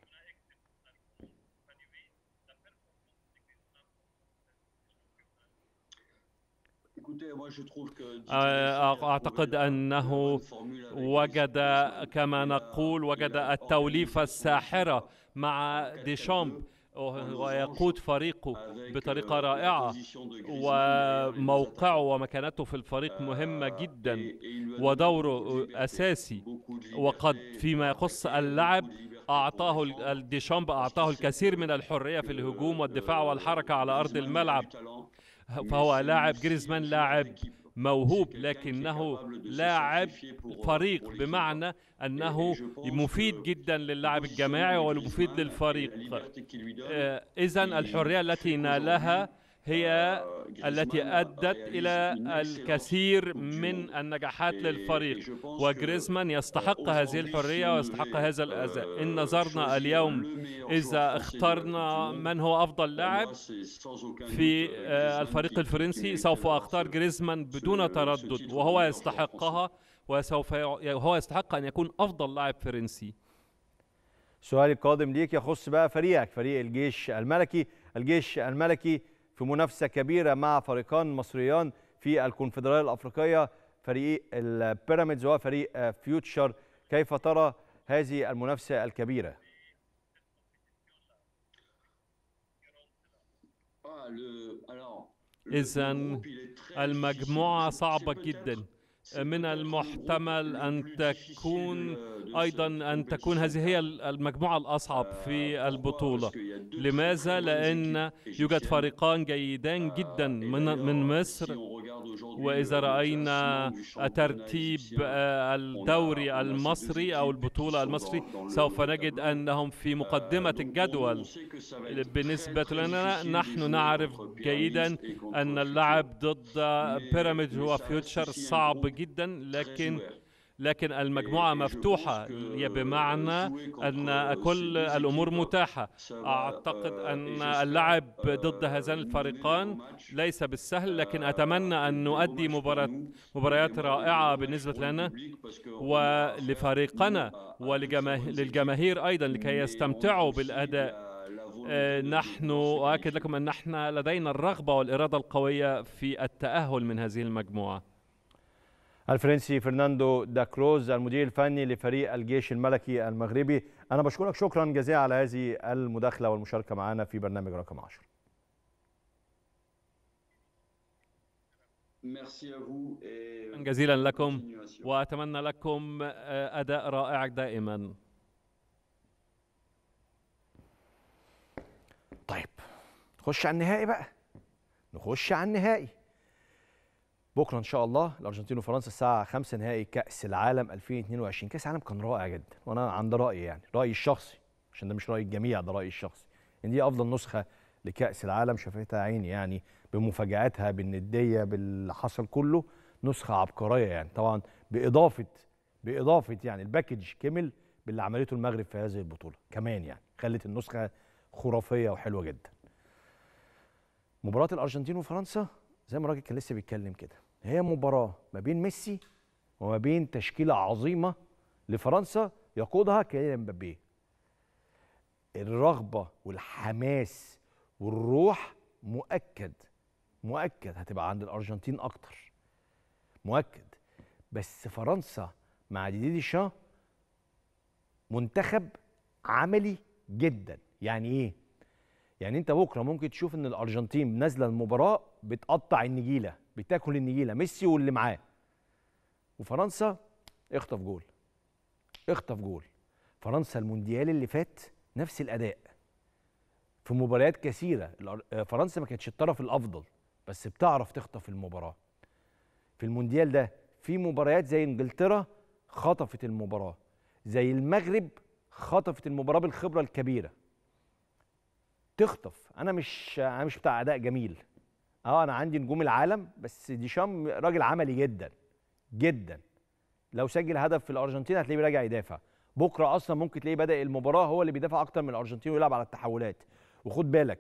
Euh, أعتقد أنه وجد كما نقول وجد التوليفة الساحرة مع ديشامب ويقود فريقه بطريقة euh, رائعة وموقعه ومكانته في الفريق مهمة euh, جدا ودوره أساسي وقد فيما يخص اللعب أعطاه ديشامب أعطاه الكثير من الحرية في الهجوم والدفاع والحركة على أرض الملعب فهو لاعب جريزمان لاعب موهوب لكنه لاعب فريق بمعنى انه مفيد جدا للاعب الجماعي ومفيد للفريق آه، اذا الحريه التي نالها هي آه، التي أدت يعني إلى الكثير من النجاحات للفريق وجريزمان يستحق آه، هذه الحرية ويستحق هذا الأداء euh, إن نظرنا اليوم إذا اخترنا من هو أفضل لاعب في euh, آه، الفريق الفرنسي سوف أختار جريزمان بدون تردد وهو يستحقها وسوف هو يستحق أن يكون أفضل لاعب فرنسي سؤالي القادم ليك يخص بقى فريقك فريق الجيش الملكي الجيش الملكي في منافسه كبيره مع فريقان مصريان في الكونفدراليه الافريقيه فريق البيراميدز وفريق آه، فيوتشر كيف ترى هذه المنافسه الكبيره؟ ah, إذا المجموعة صعبة جدا من المحتمل أن تكون أيضا أن تكون هذه هي المجموعة الأصعب في البطولة لماذا؟ لأن يوجد فريقان جيدان جدا من, من مصر وإذا رأينا ترتيب آه، الدوري المصري أو البطولة المصري سوف نجد أنهم في مقدمة الجدول بالنسبة لنا نحن نعرف جيدا أن اللعب ضد بيراميدز وفيوتشر صعب جدا لكن لكن المجموعة مفتوحة بمعنى أن كل الأمور متاحة أعتقد أن euh, اللعب ضد هذان الفريقان ليس بالسهل لكن euh, أتمنى أن نؤدي مباراة مباريات رائعة بالنسبة لنا ولفريقنا وللجماهير أيضا لكي يستمتعوا بالأداء آه، نحن أؤكد لكم أن نحن لدينا الرغبة والإرادة القوية في التأهل من هذه المجموعة الفرنسي فرناندو داكروز المدير الفني لفريق الجيش الملكي المغربي أنا بشكرك شكرا جزيلا على هذه المداخلة والمشاركة معنا في برنامج رقم 10 جزيلا لكم وأتمنى لكم أداء رائع دائما طيب نخش على النهائي بقى نخش على النهائي بكره ان شاء الله الارجنتين وفرنسا الساعه 5 نهائي كاس العالم 2022 كاس العالم كان رائع جدا وانا عند رايي يعني رايي الشخصي عشان ده مش راي الجميع ده رايي الشخصي ان دي افضل نسخه لكاس العالم شافتها عيني يعني بمفاجاتها بالنديه باللي حصل كله نسخه عبقريه يعني طبعا باضافه باضافه يعني الباكج كمل باللي عملته المغرب في هذه البطوله كمان يعني خلت النسخه خرافيه وحلوه جدا مباراه الارجنتين وفرنسا زي ما الراجل كان لسه بيتكلم كده هي مباراه ما بين ميسي وما بين تشكيله عظيمه لفرنسا يقودها كيليان مبابي الرغبه والحماس والروح مؤكد مؤكد هتبقى عند الارجنتين اكتر مؤكد بس فرنسا مع ديدي شان منتخب عملي جدا يعني ايه يعني انت بكره ممكن تشوف ان الارجنتين نازله المباراه بتقطع النجيله بتاكل النجيله ميسي واللي معاه وفرنسا اخطف جول اخطف جول فرنسا المونديال اللي فات نفس الاداء في مباريات كثيره فرنسا ما كانتش الطرف الافضل بس بتعرف تخطف المباراه في المونديال ده في مباريات زي انجلترا خطفت المباراه زي المغرب خطفت المباراه بالخبره الكبيره تخطف انا مش انا مش بتاع اداء جميل اه انا عندي نجوم العالم بس ديشام راجل عملي جدا جدا لو سجل هدف في الارجنتين هتلاقيه راجع يدافع بكره اصلا ممكن تلاقيه بدا المباراه هو اللي بيدافع اكتر من الارجنتين ويلعب على التحولات وخد بالك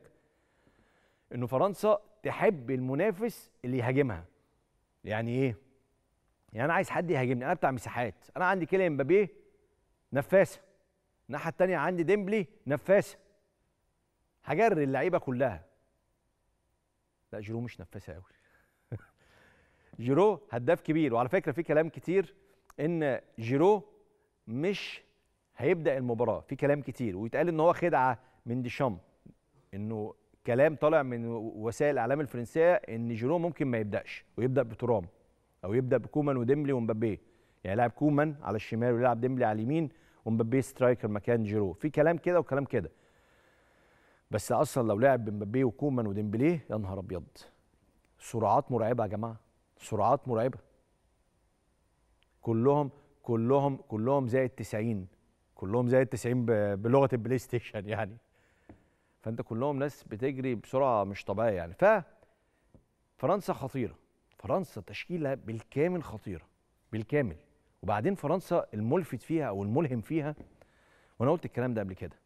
انه فرنسا تحب المنافس اللي يهاجمها يعني ايه يعني انا عايز حد يهاجمني انا بتاع مساحات انا عندي كيليان مبابيه نفاسه الناحيه الثانيه عندي ديمبلي نفاسه هجري اللعيبه كلها لا جيرو مش نفسه قوي جيرو هداف كبير وعلى فكره في كلام كتير ان جيرو مش هيبدا المباراه في كلام كتير ويتقال ان هو خدعه من ديشام انه كلام طالع من وسائل الاعلام الفرنسيه ان جيرو ممكن ما يبداش ويبدا بترام او يبدا بكومان وديمبلي ومبابي يعني لاعب كومان على الشمال ويلعب ديمبلي على اليمين ومبابي سترايكر مكان جيرو في كلام كده وكلام كده بس اصلا لو لعب بمبابي وكومان وديمبليه يا نهار ابيض سرعات مرعبه يا جماعه سرعات مرعبه كلهم كلهم كلهم زائد 90 كلهم زائد 90 بلغه البلاي ستيشن يعني فانت كلهم ناس بتجري بسرعه مش طبيعيه يعني ف فرنسا خطيره فرنسا تشكيله بالكامل خطيره بالكامل وبعدين فرنسا الملفت فيها او الملهم فيها وانا قلت الكلام ده قبل كده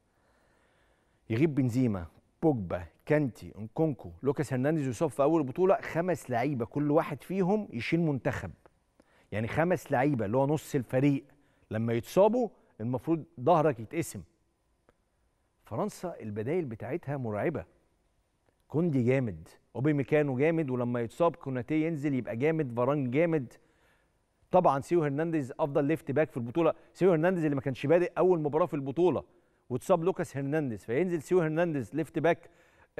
يغيب بنزيما بوجبا كانتي انكونكو لوكاس هرنانديز يصاب في اول البطوله خمس لعيبه كل واحد فيهم يشيل منتخب يعني خمس لعيبه اللي هو نص الفريق لما يتصابوا المفروض ظهرك يتقسم فرنسا البدايل بتاعتها مرعبه كوندي جامد ميكانو جامد ولما يتصاب كوناتي ينزل يبقى جامد فاران جامد طبعا سيو هرنانديز افضل ليفت باك في البطوله سيو هرنانديز اللي ما كانش بادئ اول مباراه في البطوله واتصاب لوكاس هرنانديز فينزل سيو هرنانديز ليفت باك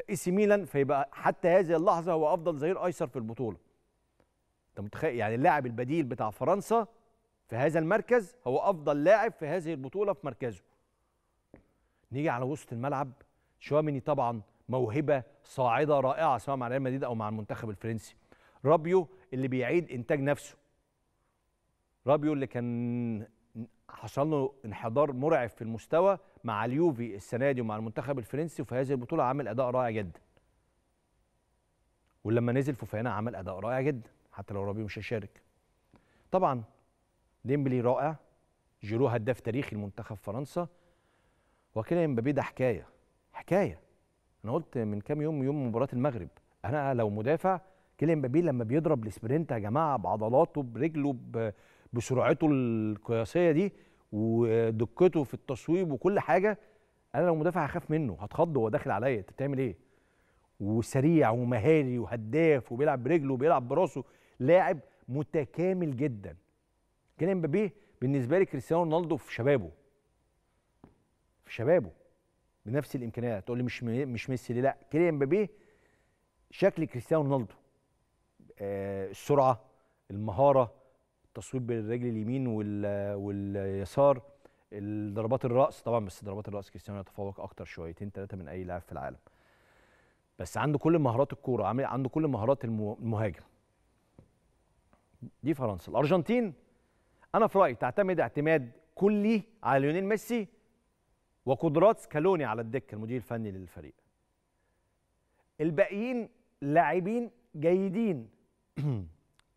اي سي ميلان فيبقى حتى هذه اللحظه هو افضل ظهير ايسر في البطوله انت متخيل يعني اللاعب البديل بتاع فرنسا في هذا المركز هو افضل لاعب في هذه البطوله في مركزه نيجي على وسط الملعب شواميني طبعا موهبه صاعده رائعه سواء مع ريال مدريد او مع المنتخب الفرنسي رابيو اللي بيعيد انتاج نفسه رابيو اللي كان حصل له انحدار مرعب في المستوى مع اليوفي السنه دي ومع المنتخب الفرنسي وفي هذه البطوله عمل اداء رائع جدا ولما نزل فوفانا عمل اداء رائع جدا حتى لو ربيو مش هيشارك طبعا ديمبلي رائع جيرو هداف تاريخي لمنتخب فرنسا وكيل امبابي ده حكايه حكايه انا قلت من كام يوم يوم مباراه المغرب انا لو مدافع كيليان مبابي لما بيضرب السبرنت يا جماعه بعضلاته برجله بسرعته القياسيه دي ودقته في التصويب وكل حاجه انا لو مدافع هخاف منه هتخض وهو داخل عليا انت بتعمل ايه وسريع ومهاري وهداف وبيلعب برجله وبيلعب براسه لاعب متكامل جدا كان امبابيه بالنسبه لي كريستيانو رونالدو في شبابه في شبابه بنفس الامكانيات تقول لي مش مش ميسي ليه لا كيليان امبابيه شكل كريستيانو رونالدو آه السرعه المهاره التصويب بالرجل اليمين واليسار ضربات الراس طبعا بس ضربات الراس كريستيانو يتفوق اكتر شويتين ثلاثه من اي لاعب في العالم بس عنده كل مهارات الكوره عنده كل مهارات المهاجم دي فرنسا الارجنتين انا في رايي تعتمد اعتماد كلي على ليونيل ميسي وقدرات سكالوني على الدكه المدير الفني للفريق الباقيين لاعبين جيدين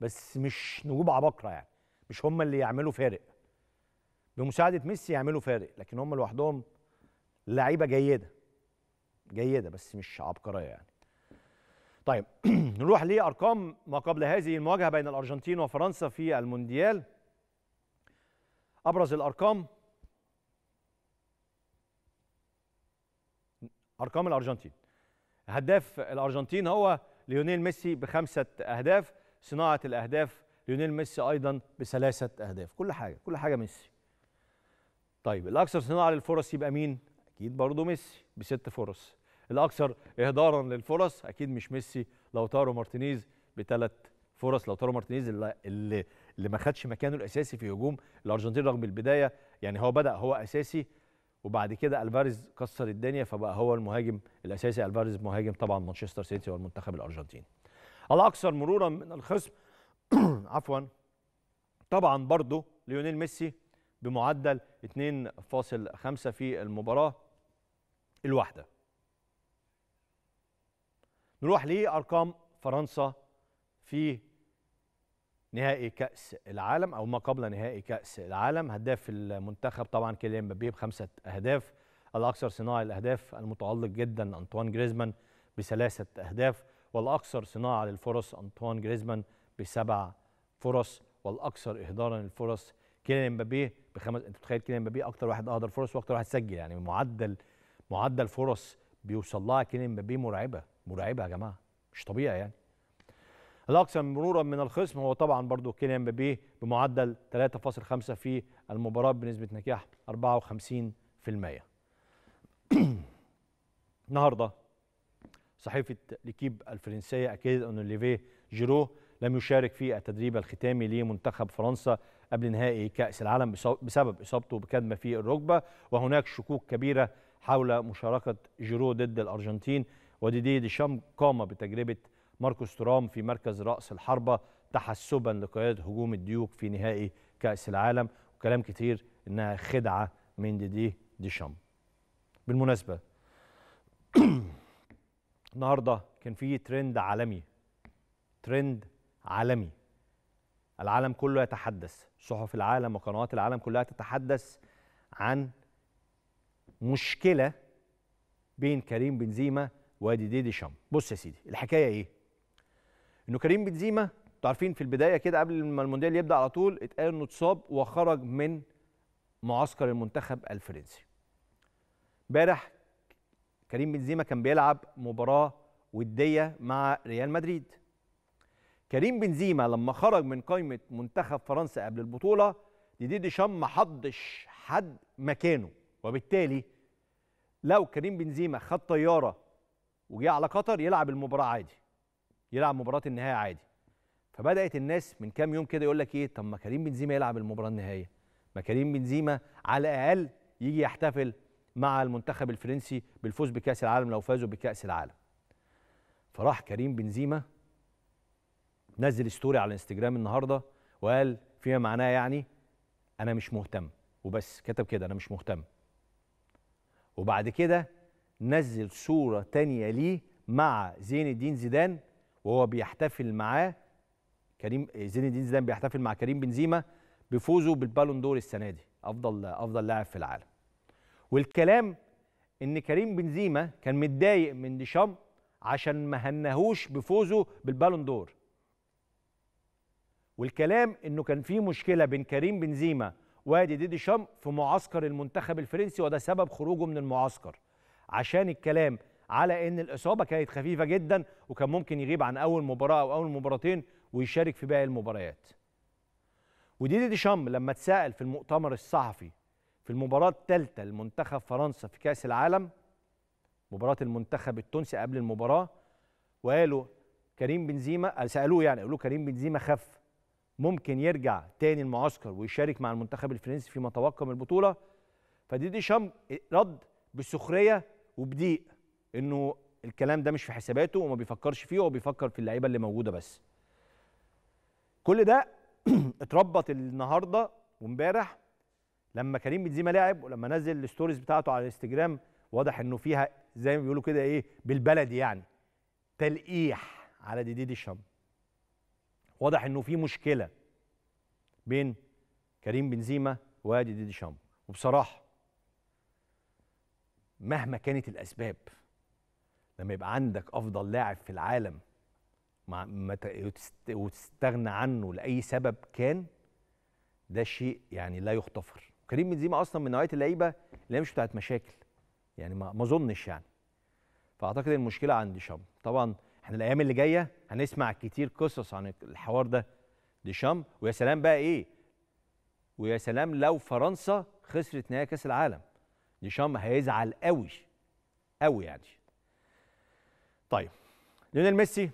بس مش نجوم عباقره يعني مش هم اللي يعملوا فارق بمساعده ميسي يعملوا فارق لكن هم لوحدهم لعيبه جيده جيده بس مش عبقريه يعني طيب نروح لارقام ما قبل هذه المواجهه بين الارجنتين وفرنسا في المونديال ابرز الارقام ارقام الارجنتين هداف الارجنتين هو ليونيل ميسي بخمسه اهداف صناعه الاهداف ليونيل ميسي ايضا بثلاثه اهداف كل حاجه كل حاجه ميسي طيب الاكثر صناعه للفرص يبقى مين اكيد برضه ميسي بست فرص الاكثر اهدارا للفرص اكيد مش ميسي لو تارو مارتينيز بثلاث فرص لو تارو مارتينيز اللي, اللي اللي ما خدش مكانه الاساسي في هجوم الارجنتين رغم البدايه يعني هو بدا هو اساسي وبعد كده الفاريز كسر الدنيا فبقى هو المهاجم الاساسي الفاريز مهاجم طبعا مانشستر سيتي والمنتخب الارجنتيني الأكثر مرورا من الخصم عفوا طبعا برضه ليونيل ميسي بمعدل 2.5 في المباراة الواحدة نروح لأرقام فرنسا في نهائي كأس العالم أو ما قبل نهائي كأس العالم هداف المنتخب طبعا كيليان مبابي بخمسة أهداف الأكثر صناعة الأهداف المتألق جدا أنطوان جريزمان بثلاثة أهداف والأكثر صناعة للفرص أنطوان جريزمان بسبع فرص والأكثر إهدارا للفرص كيليان مبابي بخمس أنت متخيل كيليان مبابي أكثر واحد أهدر فرص وأكثر واحد سجل يعني معدل معدل فرص بيوصل لها كيليان مبابي مرعبة مرعبة يا جماعة مش طبيعي يعني الأكثر مرورا من الخصم هو طبعا برضو كيليان مبابي بمعدل 3.5 في المباراة بنسبة نجاح 54% النهارده صحيفة ليكيب الفرنسية أكدت أن ليفي جيرو لم يشارك في التدريب الختامي لمنتخب فرنسا قبل نهائي كأس العالم بسبب إصابته بكدمة في الركبة وهناك شكوك كبيرة حول مشاركة جيرو ضد الأرجنتين وديدي ديشام قام بتجربة ماركوس ترام في مركز رأس الحربة تحسبا لقيادة هجوم الديوك في نهائي كأس العالم وكلام كتير إنها خدعة من ديدي ديشام بالمناسبة النهارده كان في ترند عالمي ترند عالمي العالم كله يتحدث صحف العالم وقنوات العالم كلها تتحدث عن مشكله بين كريم بنزيما ديدي شام بص يا سيدي الحكايه ايه انه كريم بنزيما تعرفين عارفين في البدايه كده قبل ما المونديال يبدا على طول اتقال انه اتصاب وخرج من معسكر المنتخب الفرنسي امبارح كريم بنزيما كان بيلعب مباراه وديه مع ريال مدريد كريم بنزيما لما خرج من قائمه منتخب فرنسا قبل البطوله ديدي ديشام ما حضش حد مكانه وبالتالي لو كريم بنزيما خد طياره وجه على قطر يلعب المباراه عادي يلعب مباراه النهائي عادي فبدات الناس من كام يوم كده يقول لك ايه طب ما كريم بنزيما يلعب المباراه النهائيه ما كريم بنزيما على الاقل يجي يحتفل مع المنتخب الفرنسي بالفوز بكاس العالم لو فازوا بكاس العالم فراح كريم بنزيما نزل ستوري على الانستجرام النهارده وقال فيما معناه يعني انا مش مهتم وبس كتب كده انا مش مهتم وبعد كده نزل صوره تانية ليه مع زين الدين زيدان وهو بيحتفل معاه كريم زين الدين زيدان بيحتفل مع كريم بنزيما بفوزه بالبالون دور السنه دي افضل افضل لاعب في العالم والكلام ان كريم بنزيما كان متضايق من ديشام عشان ما هنهوش بفوزه بالبالون دور والكلام انه كان في مشكله بين كريم بنزيما وادي ديدي شام في معسكر المنتخب الفرنسي وده سبب خروجه من المعسكر عشان الكلام على ان الاصابه كانت خفيفه جدا وكان ممكن يغيب عن اول مباراه او اول مباراتين ويشارك في باقي المباريات وديدي ديشام لما اتسال في المؤتمر الصحفي في المباراة الثالثة لمنتخب فرنسا في كأس العالم مباراة المنتخب التونسي قبل المباراة وقالوا كريم بنزيما آه، سألوه يعني قالوا كريم بنزيما خف ممكن يرجع تاني المعسكر ويشارك مع المنتخب الفرنسي فيما تبقى من البطولة فدي دي شام إيه، رد بسخرية وبضيق انه الكلام ده مش في حساباته وما بيفكرش فيه هو بيفكر في اللعيبه اللي موجوده بس كل ده اتربط النهارده وامبارح لما كريم بنزيما لعب ولما نزل الستوريز بتاعته على الانستجرام واضح انه فيها زي ما بيقولوا كده ايه بالبلدي يعني تلقيح على ديدي دي شام واضح انه في مشكله بين كريم بنزيما وديدي شام وبصراحه مهما كانت الاسباب لما يبقى عندك افضل لاعب في العالم ما وتستغنى عنه لاي سبب كان ده شيء يعني لا يغتفر كريم بنزيما اصلا من نوعيه اللعيبه اللي هي مش بتاعت مشاكل يعني ما اظنش يعني فاعتقد المشكله عند ديشام طبعا احنا الايام اللي جايه هنسمع كتير قصص عن الحوار ده ديشام ويا سلام بقى ايه ويا سلام لو فرنسا خسرت نهائي كاس العالم ديشام هيزعل قوي قوي يعني طيب ليونيل ميسي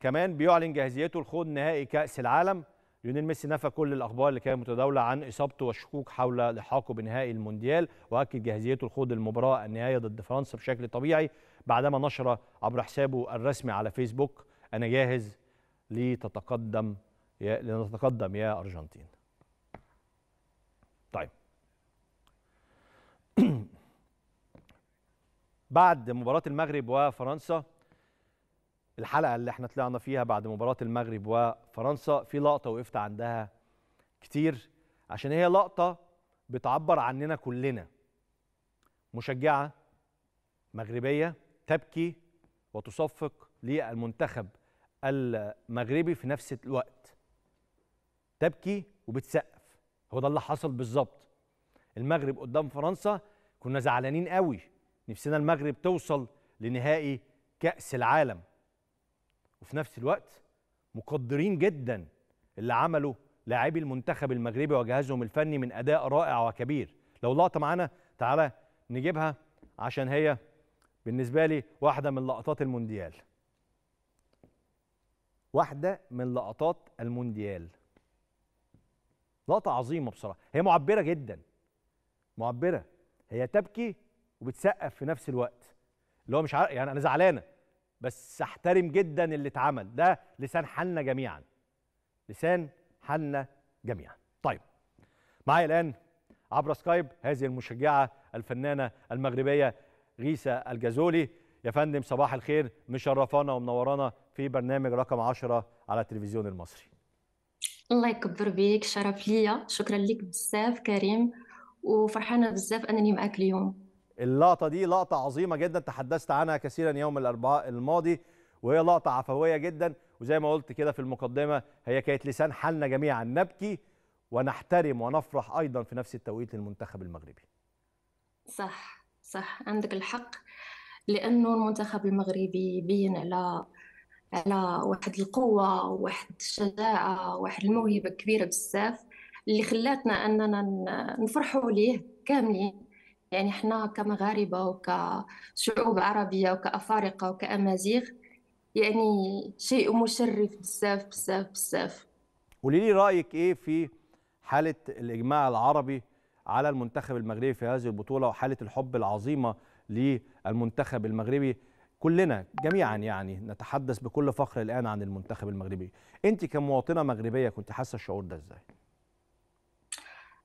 كمان بيعلن جاهزيته لخوض نهائي كاس العالم ليونيل ميسي نفى كل الاخبار اللي كانت متداوله عن اصابته والشكوك حول لحاقه بنهائي المونديال واكد جاهزيته لخوض المباراه النهائيه ضد فرنسا بشكل طبيعي بعدما نشر عبر حسابه الرسمي على فيسبوك انا جاهز لتتقدم يا لنتقدم يا ارجنتين. طيب بعد مباراه المغرب وفرنسا الحلقه اللي احنا طلعنا فيها بعد مباراه المغرب وفرنسا في لقطه وقفت عندها كتير عشان هي لقطه بتعبر عننا كلنا مشجعه مغربيه تبكي وتصفق للمنتخب المغربي في نفس الوقت تبكي وبتسقف هو ده اللي حصل بالظبط المغرب قدام فرنسا كنا زعلانين قوي نفسنا المغرب توصل لنهائي كأس العالم وفي نفس الوقت مقدرين جدا اللي عمله لاعبي المنتخب المغربي وجهازهم الفني من اداء رائع وكبير لو لقطه معانا تعالى نجيبها عشان هي بالنسبه لي واحده من لقطات المونديال واحده من لقطات المونديال لقطه عظيمه بصراحه هي معبره جدا معبره هي تبكي وبتسقف في نفس الوقت اللي هو مش عارف يعني انا زعلانه بس احترم جدا اللي اتعمل ده لسان حالنا جميعا لسان حالنا جميعا طيب معايا الان عبر سكايب هذه المشجعه الفنانه المغربيه غيسه الجازولي يا فندم صباح الخير مشرفانا ومنورانا في برنامج رقم 10 على التلفزيون المصري الله يكبر بيك شرف ليا شكرا لك بزاف كريم وفرحانه بزاف انني معك اليوم اللقطه دي لقطه عظيمه جدا تحدثت عنها كثيرا يوم الاربعاء الماضي وهي لقطه عفويه جدا وزي ما قلت كده في المقدمه هي كانت لسان حالنا جميعا نبكي ونحترم ونفرح ايضا في نفس التوقيت للمنتخب المغربي صح صح عندك الحق لانه المنتخب المغربي بين على على واحد القوه واحد الشجاعه واحد الموهبه كبيره بزاف اللي خلاتنا اننا نفرحوا ليه كاملين يعني احنا كمغاربة وكشعوب عربية وكأفارقة وكأمازيغ يعني شيء مشرف بزاف بزاف بزاف قولي لي رأيك إيه في حالة الإجماع العربي على المنتخب المغربي في هذه البطولة وحالة الحب العظيمة للمنتخب المغربي كلنا جميعا يعني نتحدث بكل فخر الآن عن المنتخب المغربي أنت كمواطنة مغربية كنت حاسة الشعور ده إزاي؟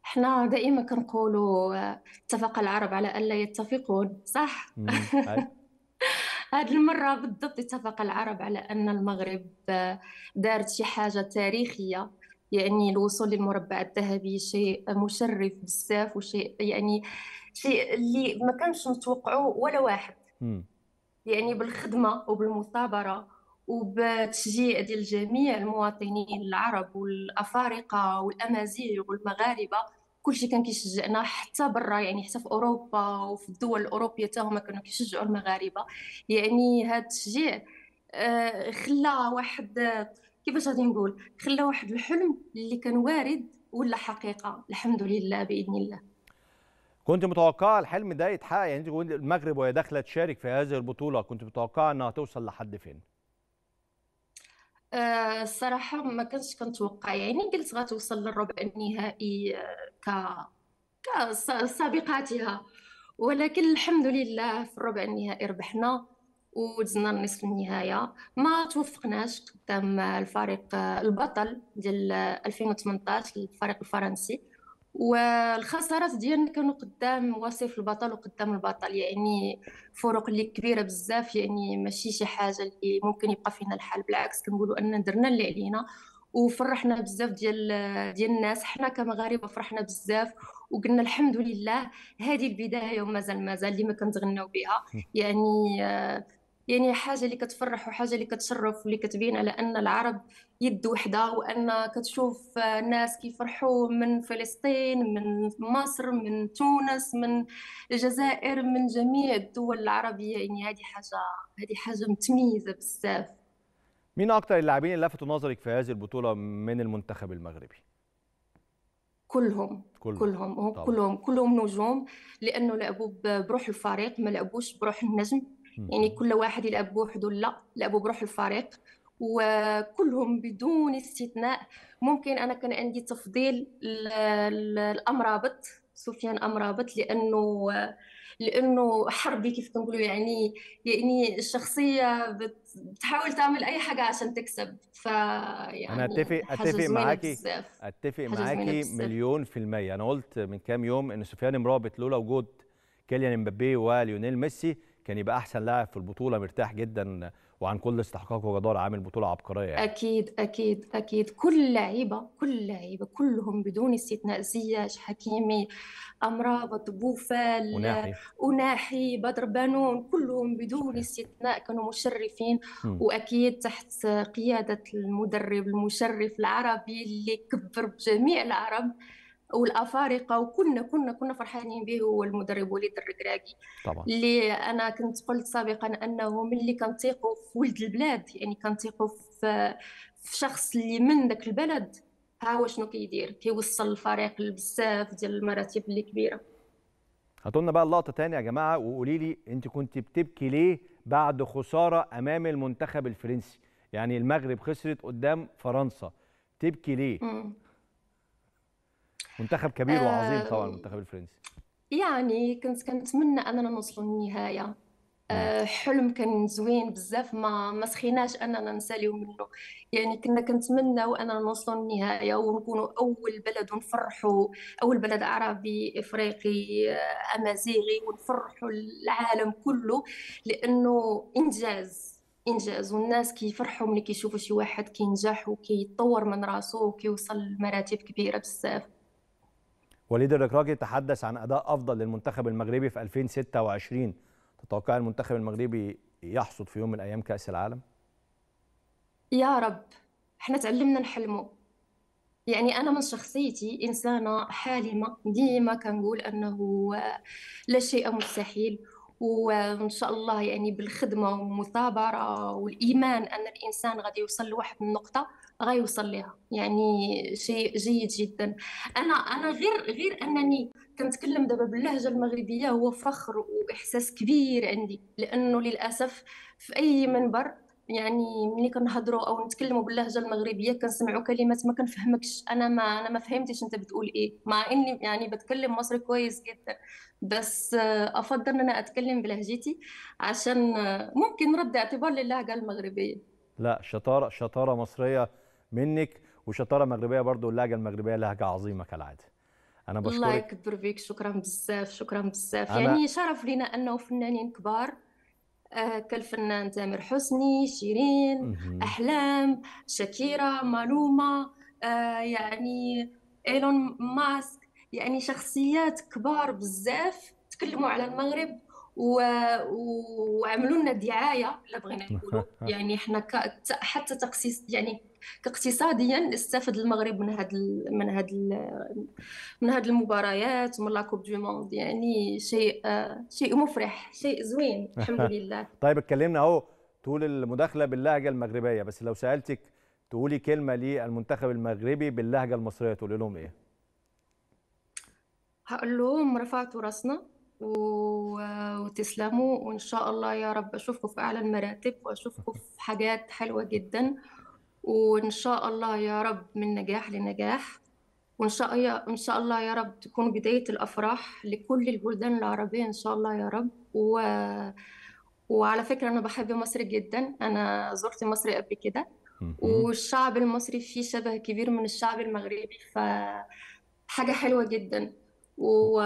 حنا دائما كنقولوا اتفق العرب على الا يتفقون صح هاد المره بالضبط اتفق العرب على ان المغرب دارت شي حاجه تاريخيه يعني الوصول للمربع الذهبي شيء مشرف بزاف وشيء يعني شيء اللي ما كانش نتوقعوه ولا واحد يعني بالخدمه وبالمثابره وبتشجيع ديال جميع المواطنين العرب والافارقه والامازيغ والمغاربه كلشي كان كيشجعنا حتى برا يعني حتى في اوروبا وفي الدول الاوروبيه حتى هما كانوا كيشجعوا المغاربه يعني هذا التشجيع آه، خلى واحد كيفاش غادي نقول خلى واحد الحلم اللي كان وارد ولا حقيقه الحمد لله باذن الله كنت متوقعه الحلم ده يتحقق يعني انت المغرب وهي داخله تشارك في هذه البطوله كنت متوقعه انها توصل لحد فين آه، الصراحه ما كنتش كنتوقع يعني قلت غتوصل للربع النهائي آه، ك كسابقاتها ولكن الحمد لله في الربع النهائي ربحنا ودزنا النصف النهايه ما توفقناش قدام الفريق آه، البطل ديال 2018 الفريق الفرنسي والخسارات ديالنا كانوا قدام وصيف البطل وقدام البطل يعني فرق اللي كبيره بزاف يعني ماشي شي حاجه اللي ممكن يبقى فينا الحال بالعكس كنقولوا اننا درنا اللي علينا وفرحنا بزاف ديال ديال الناس حنا كمغاربه فرحنا بزاف وقلنا الحمد لله هذه البدايه ومازال مازال اللي ما كنتغناو بها يعني يعني حاجه اللي كتفرح وحاجه اللي كتشرف واللي كتبين على ان العرب يد وحده وان كتشوف ناس كيفرحوا من فلسطين من مصر من تونس من الجزائر من جميع الدول العربيه يعني هذه حاجه هذه حاجه متميزه بزاف مين اكثر اللاعبين اللي لفتوا نظرك في هذه البطوله من المنتخب المغربي كلهم كلهم كلهم, طبعا. كلهم كلهم نجوم لانه لعبوا بروح الفريق ما لعبوش بروح النجم يعني كل واحد يلعب بوحده لا لعبوا بروح الفريق وكلهم بدون استثناء ممكن انا كان عندي تفضيل الامرابط سفيان امرابط لانه لانه حربي كيف كنقولوا يعني يعني الشخصيه بتحاول تعمل اي حاجه عشان تكسب ف يعني انا اتفق اتفق معاكي اتفق معاكي مليون في الميه انا قلت من كام يوم ان سفيان امرابط لولا وجود كيليان امبابي وليونيل ميسي كان يبقى احسن لاعب في البطوله مرتاح جدا وعن كل استحقاق وجدار عامل بطوله عبقريه يعني. اكيد اكيد اكيد كل لعيبه كل لعيبه كلهم بدون استثناء زياش حكيمي امرابط بوفال وناحي وناحي بدر بانون كلهم بدون استثناء كانوا مشرفين م. واكيد تحت قياده المدرب المشرف العربي اللي كبر بجميع العرب والافارقه وكنا كنا كنا فرحانين به هو المدرب وليد الركراكي طبعا اللي انا كنت قلت سابقا انه ملي كنثيقوا في ولد البلاد يعني كنثيقوا في في شخص اللي من ذاك البلد ها هو شنو كيدير كيوصل الفريق لبزاف ديال المراتب اللي كبيره هاتولنا بقى اللقطه ثانيه يا جماعه وقولي لي انت كنت بتبكي ليه بعد خساره امام المنتخب الفرنسي يعني المغرب خسرت قدام فرنسا تبكي ليه منتخب كبير آه وعظيم طبعا آه، المنتخب الفرنسي يعني كنت كنتمنى اننا نوصلوا للنهايه آه نعم. حلم كان زوين بزاف ما ما سخيناش اننا نساليو منه يعني كنا كنتمناو اننا نوصلوا للنهايه ونكونوا اول بلد ونفرحوا اول بلد عربي افريقي آه، امازيغي ونفرحوا العالم كله لانه انجاز انجاز والناس كيفرحوا ملي كيشوفوا شي واحد كينجح وكيتطور من راسو وكيوصل لمراتب كبيره بزاف وليد الركراكي تحدث عن اداء افضل للمنتخب المغربي في 2026 تتوقع المنتخب المغربي يحصد في يوم من ايام كاس العالم يا رب احنا تعلمنا نحلموا يعني انا من شخصيتي انسانه حالمه ديما كنقول انه لا شيء مستحيل وان شاء الله يعني بالخدمه والمثابره والايمان ان الانسان غادي يوصل لواحد النقطه غيوصل لها يعني شيء جيد جدا انا انا غير غير انني كنتكلم دابا باللهجه المغربيه هو فخر واحساس كبير عندي لانه للاسف في اي منبر يعني ملي كنهضروا او نتكلموا باللهجه المغربيه كنسمعوا كلمات ما كنفهمكش انا ما انا ما فهمتش انت بتقول ايه مع اني يعني بتكلم مصري كويس جدا بس افضل ان انا اتكلم بلهجتي عشان ممكن رد اعتبار للهجه المغربيه لا شطاره شطاره مصريه منك وشطاره مغربيه برضه واللهجه المغربيه لهجه عظيمه كالعاده انا بشكرك الله يكبر فيك شكرا بزاف شكرا بزاف يعني شرف لنا انه فنانين كبار آه كالفنان تامر حسني شيرين مهم. احلام شاكيرا معلومه آه يعني ايلون ماسك يعني شخصيات كبار بزاف تكلموا على المغرب و... وعملوا لنا دعايه لا بغينا نقولوا يعني احنا ك... حتى تقسيس يعني كاقتصاديا استفاد المغرب من هاد من هاد من هاد المباريات ومن لاكوب دو موند يعني شيء شيء مفرح شيء زوين الحمد لله طيب اتكلمنا اهو طول المداخله باللهجه المغربيه بس لو سالتك تقولي كلمه للمنتخب المغربي باللهجه المصريه تقولي لهم ايه هقول لهم رفعتوا راسنا وتسلموا وان شاء الله يا رب اشوفكم في اعلى المراتب واشوفكم في حاجات حلوه جدا وإن شاء الله يا رب من نجاح لنجاح وإن شاء, إن شاء الله يا رب تكون بداية الأفراح لكل البلدان العربية إن شاء الله يا رب و... وعلى فكرة أنا بحب مصر جدا أنا زرت مصر قبل كده والشعب المصري فيه شبه كبير من الشعب المغربي ف حاجة حلوة جدا و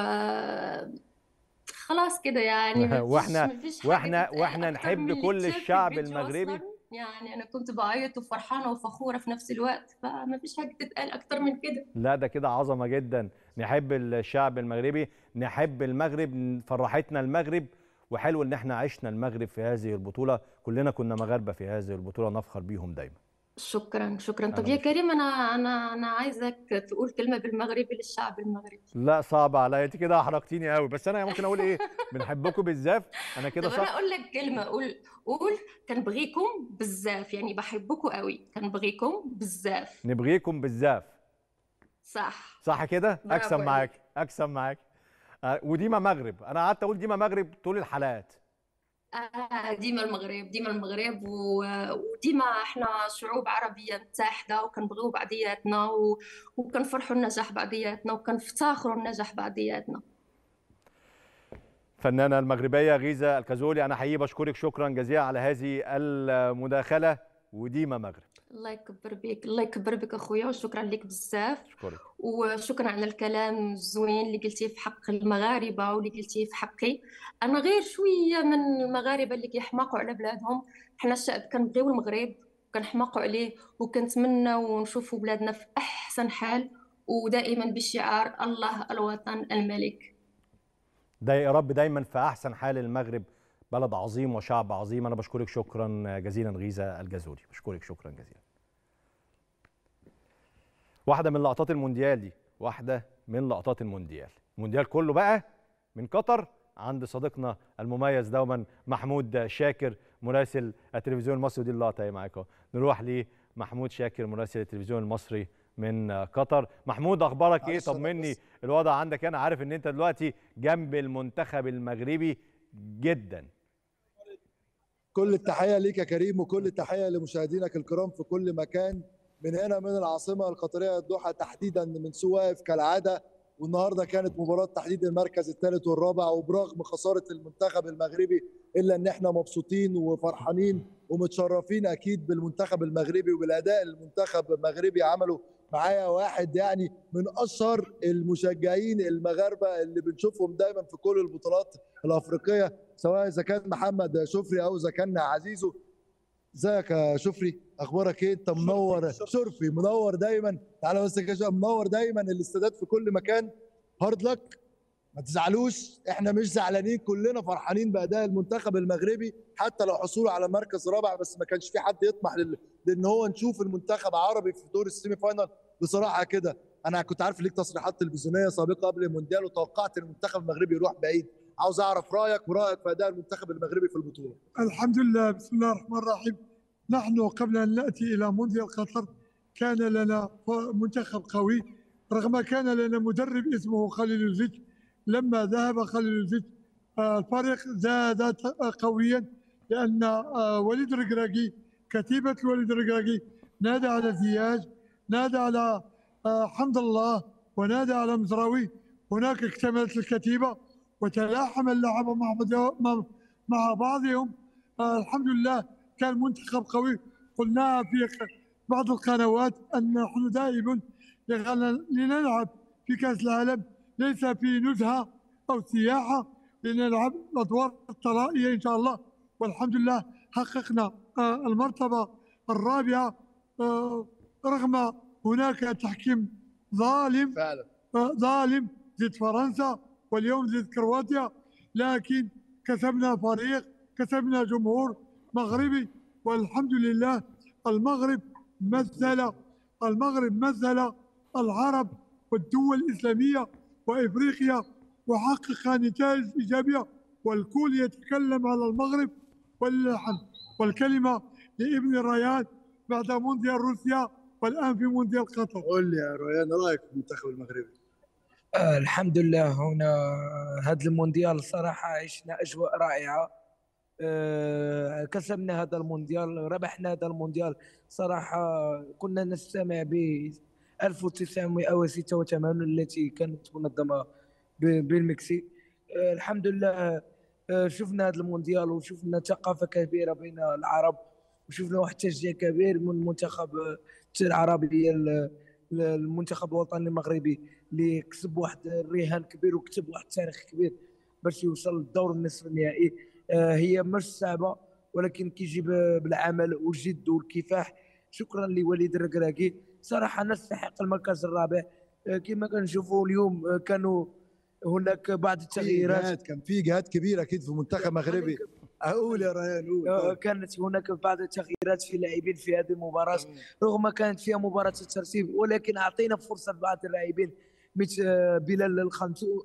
خلاص كده يعني مفيش واحنا مفيش واحنا واحنا نحب كل الشعب المغربي يعني انا كنت بعيط وفرحانه وفخوره في نفس الوقت فما فيش حاجه تتقال اكتر من كده لا ده كده عظمه جدا نحب الشعب المغربي نحب المغرب فرحتنا المغرب وحلو ان احنا عشنا المغرب في هذه البطوله كلنا كنا مغاربه في هذه البطوله نفخر بيهم دايما شكرا شكرا طب يا كريم انا انا انا عايزك تقول كلمه بالمغربي للشعب المغربي لا صعب عليا انت كده احرجتيني قوي بس انا ممكن اقول ايه بنحبكم بالزاف انا كده صح انا اقول لك كلمه قول قول كنبغيكم بالزاف يعني بحبكم قوي كنبغيكم بالزاف نبغيكم بالزاف صح صح كده اكسب معاك اكسب معاك آه، وديما مغرب انا قعدت اقول ديما مغرب طول الحلقات آه، ديما المغرب ديما المغرب وديما احنا شعوب عربيه متحده وكنبغيو بعضياتنا وكنفرحوا النجاح بعضياتنا وكنفتخروا النجاح بعضياتنا فنانة المغربية غيزة الكازولي أنا حقيقي بشكرك شكرا جزيلا على هذه المداخلة وديما مغرب الله يكبر بك الله يكبر بك اخويا وشكرا لك بزاف وشكرا على الكلام الزوين اللي قلتيه في حق المغاربه واللي قلتيه في حقي انا غير شويه من المغاربه اللي كيحماقوا على بلادهم حنا الشعب كنبغيو المغرب كنحماقوا عليه وكنتمنى ونشوفوا بلادنا في احسن حال ودائما بشعار الله الوطن الملك ده يا رب دايما في احسن حال المغرب بلد عظيم وشعب عظيم انا بشكرك شكرا جزيلا غيزه الجزوري بشكرك شكرا جزيلا واحده من لقطات المونديال دي واحده من لقطات المونديال المونديال كله بقى من قطر عند صديقنا المميز دوما محمود شاكر مراسل التلفزيون المصري ودي اللقطه اهي معاكم نروح لمحمود شاكر مراسل التلفزيون المصري من قطر محمود اخبارك ايه طمني الوضع عندك انا عارف ان انت دلوقتي جنب المنتخب المغربي جدا كل التحيه ليك يا كريم وكل التحيه لمشاهدينك الكرام في كل مكان من هنا من العاصمه القطريه الدوحه تحديدا من سواف كالعاده والنهارده كانت مباراه تحديد المركز الثالث والرابع وبرغم خساره المنتخب المغربي الا ان احنا مبسوطين وفرحانين ومتشرفين اكيد بالمنتخب المغربي وبالاداء المنتخب المغربي عمله معايا واحد يعني من اشهر المشجعين المغاربه اللي بنشوفهم دايما في كل البطولات الافريقيه سواء اذا كان محمد شفري او اذا كان عزيزه ازيك يا شفري اخبارك ايه انت منور شرفي منور دايما تعالى بس كده منور دايما الاستادات في كل مكان هارد لك ما تزعلوش احنا مش زعلانين كلنا فرحانين باداء المنتخب المغربي حتى لو حصوله على مركز رابع بس ما كانش في حد يطمح لل... لان هو نشوف المنتخب عربي في دور السيمي فاينال بصراحه كده انا كنت عارف ليك تصريحات تلفزيونيه سابقه قبل المونديال وتوقعت المنتخب المغربي يروح بعيد عاوز اعرف رايك ورايك في اداء المنتخب المغربي في البطوله الحمد لله بسم الله الرحمن الرحيم نحن قبل ان ناتي الى مونديال قطر كان لنا منتخب قوي رغم كان لنا مدرب اسمه خليل الزج لما ذهب خليل الزج آه، الفريق زاد قويا لان آه، وليد ركراكي كتيبه وليد ركراكي نادى على زياج نادى على آه، حمد الله ونادى على مزراوي هناك اكتملت الكتيبه وتلاحم اللعب مع مع بعضهم آه، الحمد لله كان منتخب قوي قلناها في بعض القنوات ان نحن دائما لنلعب في كاس العالم ليس في نزهه او سياحه لنلعب الادوار الثرائيه ان شاء الله والحمد لله حققنا آه، المرتبه الرابعه آه، رغم هناك تحكيم ظالم فعلا. ظالم ضد فرنسا واليوم ضد كرواتيا لكن كسبنا فريق كسبنا جمهور مغربي والحمد لله المغرب مثل المغرب مثل العرب والدول الإسلامية وإفريقيا وحقق نتائج إيجابية والكل يتكلم على المغرب واللحن والكلمة لابن الريان بعد مونديال روسيا والآن في مونديال قطر قول لي يا ريان رأيك في المنتخب المغربي آه، الحمد لله هنا هذا المونديال صراحة عشنا أجواء رائعة آه كسبنا هذا المونديال ربحنا هذا المونديال صراحة كنا نستمع ب 1986 التي كانت منظمة بالمكسيك آه الحمد لله آه، شفنا هذا المونديال وشفنا ثقافة كبيرة بين العرب وشفنا واحد التشجيع كبير من المنتخب العربي المنتخب الوطني المغربي اللي كسب واحد الرهان كبير وكتب واحد التاريخ كبير باش يوصل للدور النصف النهائي آه، هي مش صعبه ولكن كيجي بالعمل والجد والكفاح شكرا لوليد الركراكي صراحه نستحق المركز الرابع آه، كما كنشوفوا اليوم آه، كانوا هناك بعض التغييرات كان في جهات كبيره اكيد في المنتخب المغربي يا ريان طيب. كانت هناك بعض التغييرات في اللاعبين في هذه المباراه رغم كانت فيها مباراه الترتيب ولكن اعطينا فرصه لبعض اللاعبين مثل آه، بلال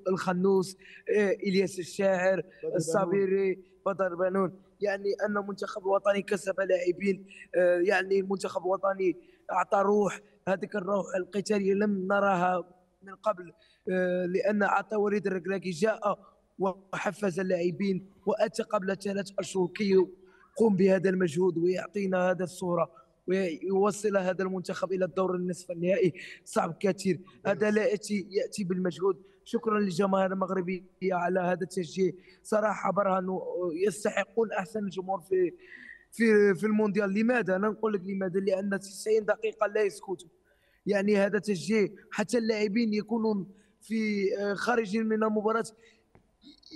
الخنوس آه، الياس الشاعر الصابيري بدر بنون يعني ان المنتخب الوطني كسب لاعبين آه، يعني المنتخب الوطني اعطى روح هذيك الروح القتاليه لم نراها من قبل لان اعطى وليد الركراكي جاء وحفز اللاعبين واتى قبل ثلاث اشهر كي يقوم بهذا المجهود ويعطينا هذا الصوره ويوصل هذا المنتخب الى الدور النصف النهائي صعب كثير هذا لا ياتي ياتي بالمجهود شكرا للجماهير المغربيه على هذا التشجيع صراحه برهنوا يستحقون احسن الجمهور في في في المونديال لماذا انا نقول لك لماذا لان 90 دقيقه لا يسكتوا يعني هذا تشجيع حتى اللاعبين يكونون في آه، خارجين من المباراه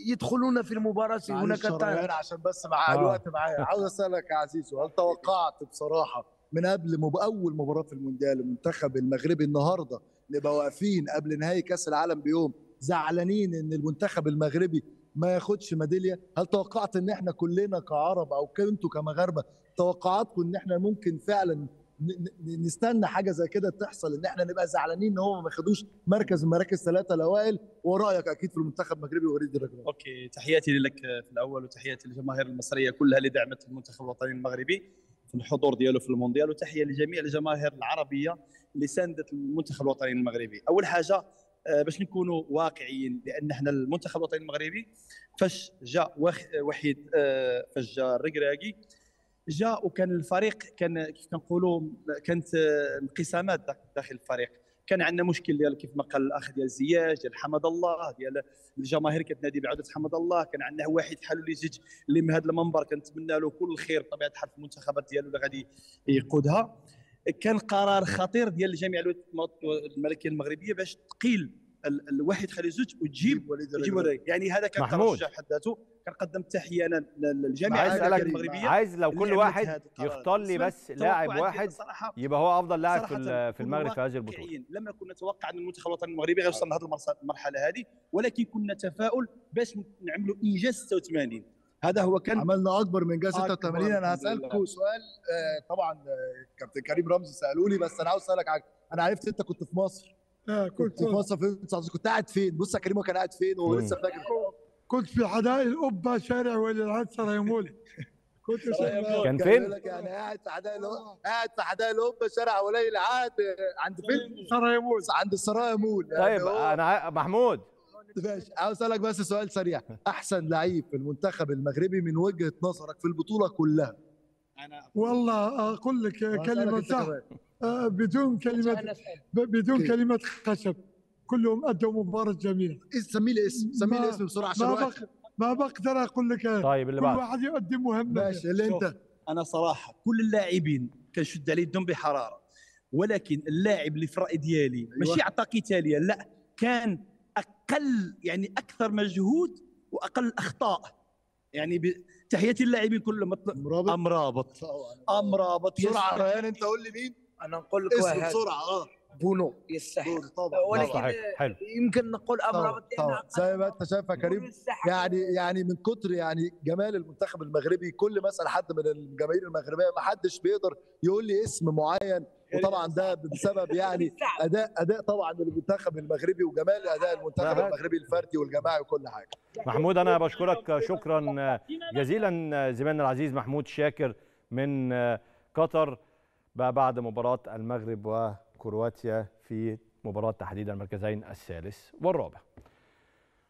يدخلون في المباراه هناك عشان بس مع آه. الوقت معايا عاوز اسالك يا عزيزو هل توقعت بصراحه من قبل مب... اول مباراه في المونديال المنتخب المغربي النهارده نبقى واقفين قبل نهائي كاس العالم بيوم زعلانين ان المنتخب المغربي ما ياخدش ميداليه هل توقعت ان احنا كلنا كعرب او كنتوا كمغاربه توقعاتكم ان احنا ممكن فعلا نستنى حاجه زي كده تحصل ان احنا نبقى زعلانين ان هو ما خدوش مركز من مراكز ثلاثه الاوائل ورايك اكيد في المنتخب المغربي وريد الرجلان اوكي تحياتي لك في الاول وتحياتي للجماهير المصريه كلها اللي دعمت المنتخب الوطني المغربي في الحضور ديالو في المونديال وتحيه لجميع الجماهير العربيه اللي ساندت المنتخب الوطني المغربي اول حاجه آه، باش نكونوا واقعيين لان حنا المنتخب الوطني المغربي فاش جا وحيد آه، فاش جا الركراكي جا وكان الفريق كان كيف كنقولوا كانت آه، انقسامات داخل الفريق كان عندنا مشكل ديال كيف ما قال الاخ ديال زياش ديال حمد الله ديال الجماهير كتنادي بعوده حمد الله كان عندنا واحد حلو اللي زج اللي من هذا المنبر كنتمنى له كل خير بطبيعه الحال في المنتخبات ديالو اللي غادي يقودها كان قرار خطير ديال الجامعه الملكيه المغربيه باش تقيل الواحد خلي زوج وتجيب وتجيب يعني هذا كان ترشح حد ذاته كنقدم قدم تحيه للجامعه المغربيه عايز لو كل واحد يختار لي بس لاعب واحد يبقى هو افضل لاعب في في المغرب في هذه البطوله لم نكن نتوقع ان المنتخب الوطني المغربي غيوصل لهذه المرحله هذه ولكن كنا تفاؤل باش نعملوا انجاز 86 هذا هو كان عملنا اكبر من انجاز 86 انا هسالكم سؤال آه، طبعا آه، كابتن كريم رمزي سالوا لي بس انا عاوز اسالك انا عرفت انت كنت في مصر آه كنت في مصر في 2019 كنت قاعد فين؟ بص يا كريم كان قاعد فين هو لسه فاكر كنت في حدائق القبه شارع ولي العهد مولي كنت كان فين؟ يعني قاعد في حدائق قاعد في حدائق القبه شارع ولي العهد عند فين؟ سرايمول عند السرايمول يعني طيب انا محمود ماشي عاوز اسالك بس سؤال سريع احسن لعيب في المنتخب المغربي من وجهه نظرك في البطوله كلها انا والله اقول لك كلمه صح آه، بدون كلمه بدون كلمه خشب كلهم ادوا مباراه جميله سمي لي اسم سمي لي اسم بسرعه عشان ما, بق... ما بقدر اقول لك طيب اللي كل واحد يؤدي مهمه ماشي اللي انت انا صراحه كل اللاعبين كنشد عليه الدم بحراره ولكن اللاعب اللي في الراي ديالي أيوة. ماشي عطى قتاليه لا كان اقل يعني اكثر مجهود واقل اخطاء يعني ب... تحياتي اللاعبين كلهم مطل... مرابط امرابط امرابط بسرعه ريان انت قول لي مين انا نقول لك اسم بسرعه اه بونو يستحق طبعا ولكن حلو. يمكن نقول امر زي ما انت شايف يا كريم يعني يعني من كتر يعني جمال المنتخب المغربي كل ما اسال حد من الجماهير المغربيه ما حدش بيقدر يقول لي اسم معين وطبعا ده بسبب يعني اداء اداء طبعا المنتخب المغربي وجمال اداء المنتخب المغربي الفردي والجماعي وكل حاجه محمود انا بشكرك شكرا جزيلا زميلنا العزيز محمود شاكر من قطر بقى بعد مباراة المغرب وكرواتيا في مباراة تحديد المركزين الثالث والرابع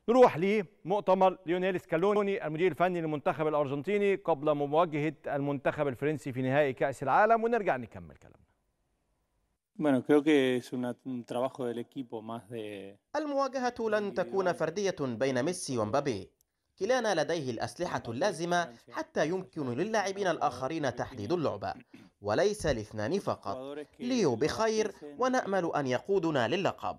نروح لمؤتمر ليونيل سكالوني المدير الفني للمنتخب الأرجنتيني قبل مواجهة المنتخب الفرنسي في نهائي كأس العالم ونرجع نكمل كلامنا المواجهة لن تكون فردية بين ميسي ومبابي كلانا لديه الأسلحة اللازمة حتى يمكن للاعبين الآخرين تحديد اللعبة وليس الاثنان فقط ليو بخير ونأمل أن يقودنا للقب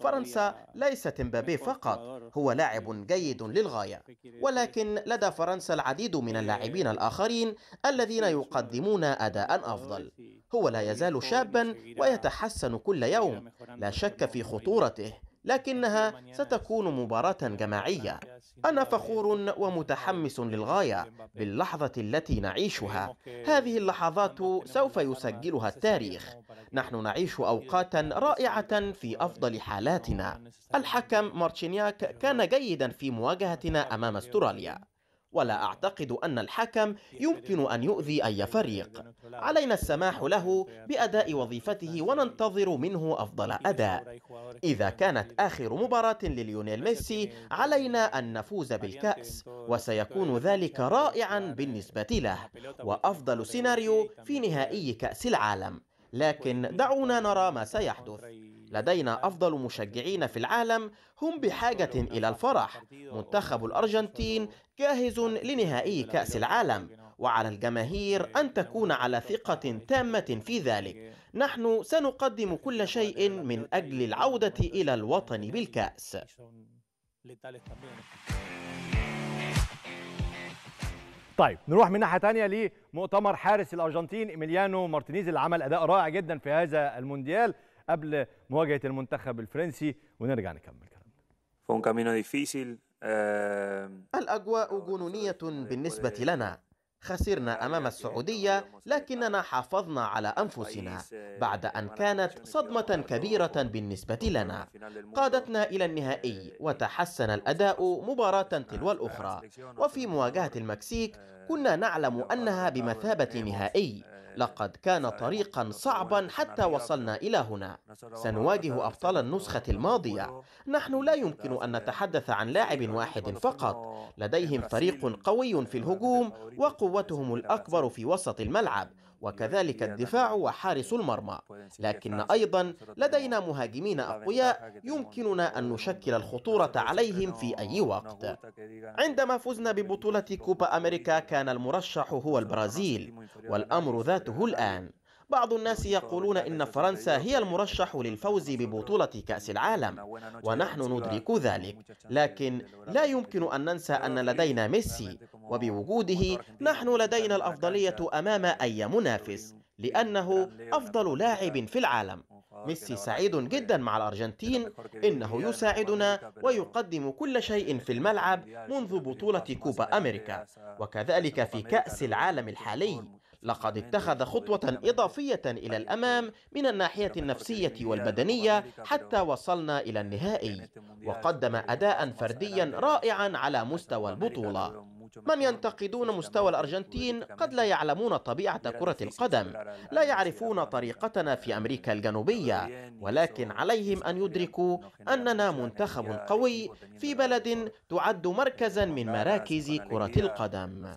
فرنسا ليست مبابي فقط هو لاعب جيد للغاية ولكن لدى فرنسا العديد من اللاعبين الآخرين الذين يقدمون أداء أفضل هو لا يزال شابا ويتحسن كل يوم لا شك في خطورته لكنها ستكون مباراة جماعية. أنا فخور ومتحمس للغاية باللحظة التي نعيشها. هذه اللحظات سوف يسجلها التاريخ. نحن نعيش أوقاتا رائعة في أفضل حالاتنا. الحكم مارتشينياك كان جيدا في مواجهتنا أمام استراليا. ولا أعتقد أن الحكم يمكن أن يؤذي أي فريق علينا السماح له بأداء وظيفته وننتظر منه أفضل أداء إذا كانت آخر مباراة لليونيل ميسي علينا أن نفوز بالكأس وسيكون ذلك رائعا بالنسبة له وأفضل سيناريو في نهائي كأس العالم لكن دعونا نرى ما سيحدث لدينا أفضل مشجعين في العالم هم بحاجة إلى الفرح منتخب الأرجنتين جاهز لنهائي كأس العالم وعلى الجماهير أن تكون على ثقة تامة في ذلك نحن سنقدم كل شيء من أجل العودة إلى الوطن بالكأس طيب نروح من ناحيه ثانيه لمؤتمر حارس الارجنتين ايميليانو مارتينيز اللي عمل اداء رائع جدا في هذا المونديال قبل مواجهه المنتخب الفرنسي ونرجع نكمل كلامنا. كامينو ديفيسيل eh, الاجواء جنونيه بالنسبه لنا خسرنا أمام السعودية لكننا حافظنا على أنفسنا بعد أن كانت صدمة كبيرة بالنسبة لنا قادتنا إلى النهائي وتحسن الأداء مباراة تلو الأخرى وفي مواجهة المكسيك كنا نعلم أنها بمثابة نهائي لقد كان طريقا صعبا حتى وصلنا إلى هنا سنواجه أبطال النسخة الماضية نحن لا يمكن أن نتحدث عن لاعب واحد فقط لديهم فريق قوي في الهجوم وقوتهم الأكبر في وسط الملعب وكذلك الدفاع وحارس المرمى لكن أيضا لدينا مهاجمين أقوياء يمكننا أن نشكل الخطورة عليهم في أي وقت عندما فزنا ببطولة كوبا أمريكا كان المرشح هو البرازيل والأمر ذاته الآن بعض الناس يقولون إن فرنسا هي المرشح للفوز ببطولة كأس العالم ونحن ندرك ذلك لكن لا يمكن أن ننسى أن لدينا ميسي وبوجوده نحن لدينا الأفضلية أمام أي منافس لأنه أفضل لاعب في العالم ميسي سعيد جدا مع الأرجنتين إنه يساعدنا ويقدم كل شيء في الملعب منذ بطولة كوبا أمريكا وكذلك في كأس العالم الحالي لقد اتخذ خطوة إضافية إلى الأمام من الناحية النفسية والبدنية حتى وصلنا إلى آه، النهائي وقدم أداء فرديا رائعا على آه، مستوى البطولة من ينتقدون مستوى الأرجنتين قد لا يعلمون طبيعة كرة القدم لا يعرفون طريقتنا في أمريكا آه، الجنوبية ولكن عليهم أن يدركوا أننا منتخب قوي في بلد تعد مركزا من مراكز كرة القدم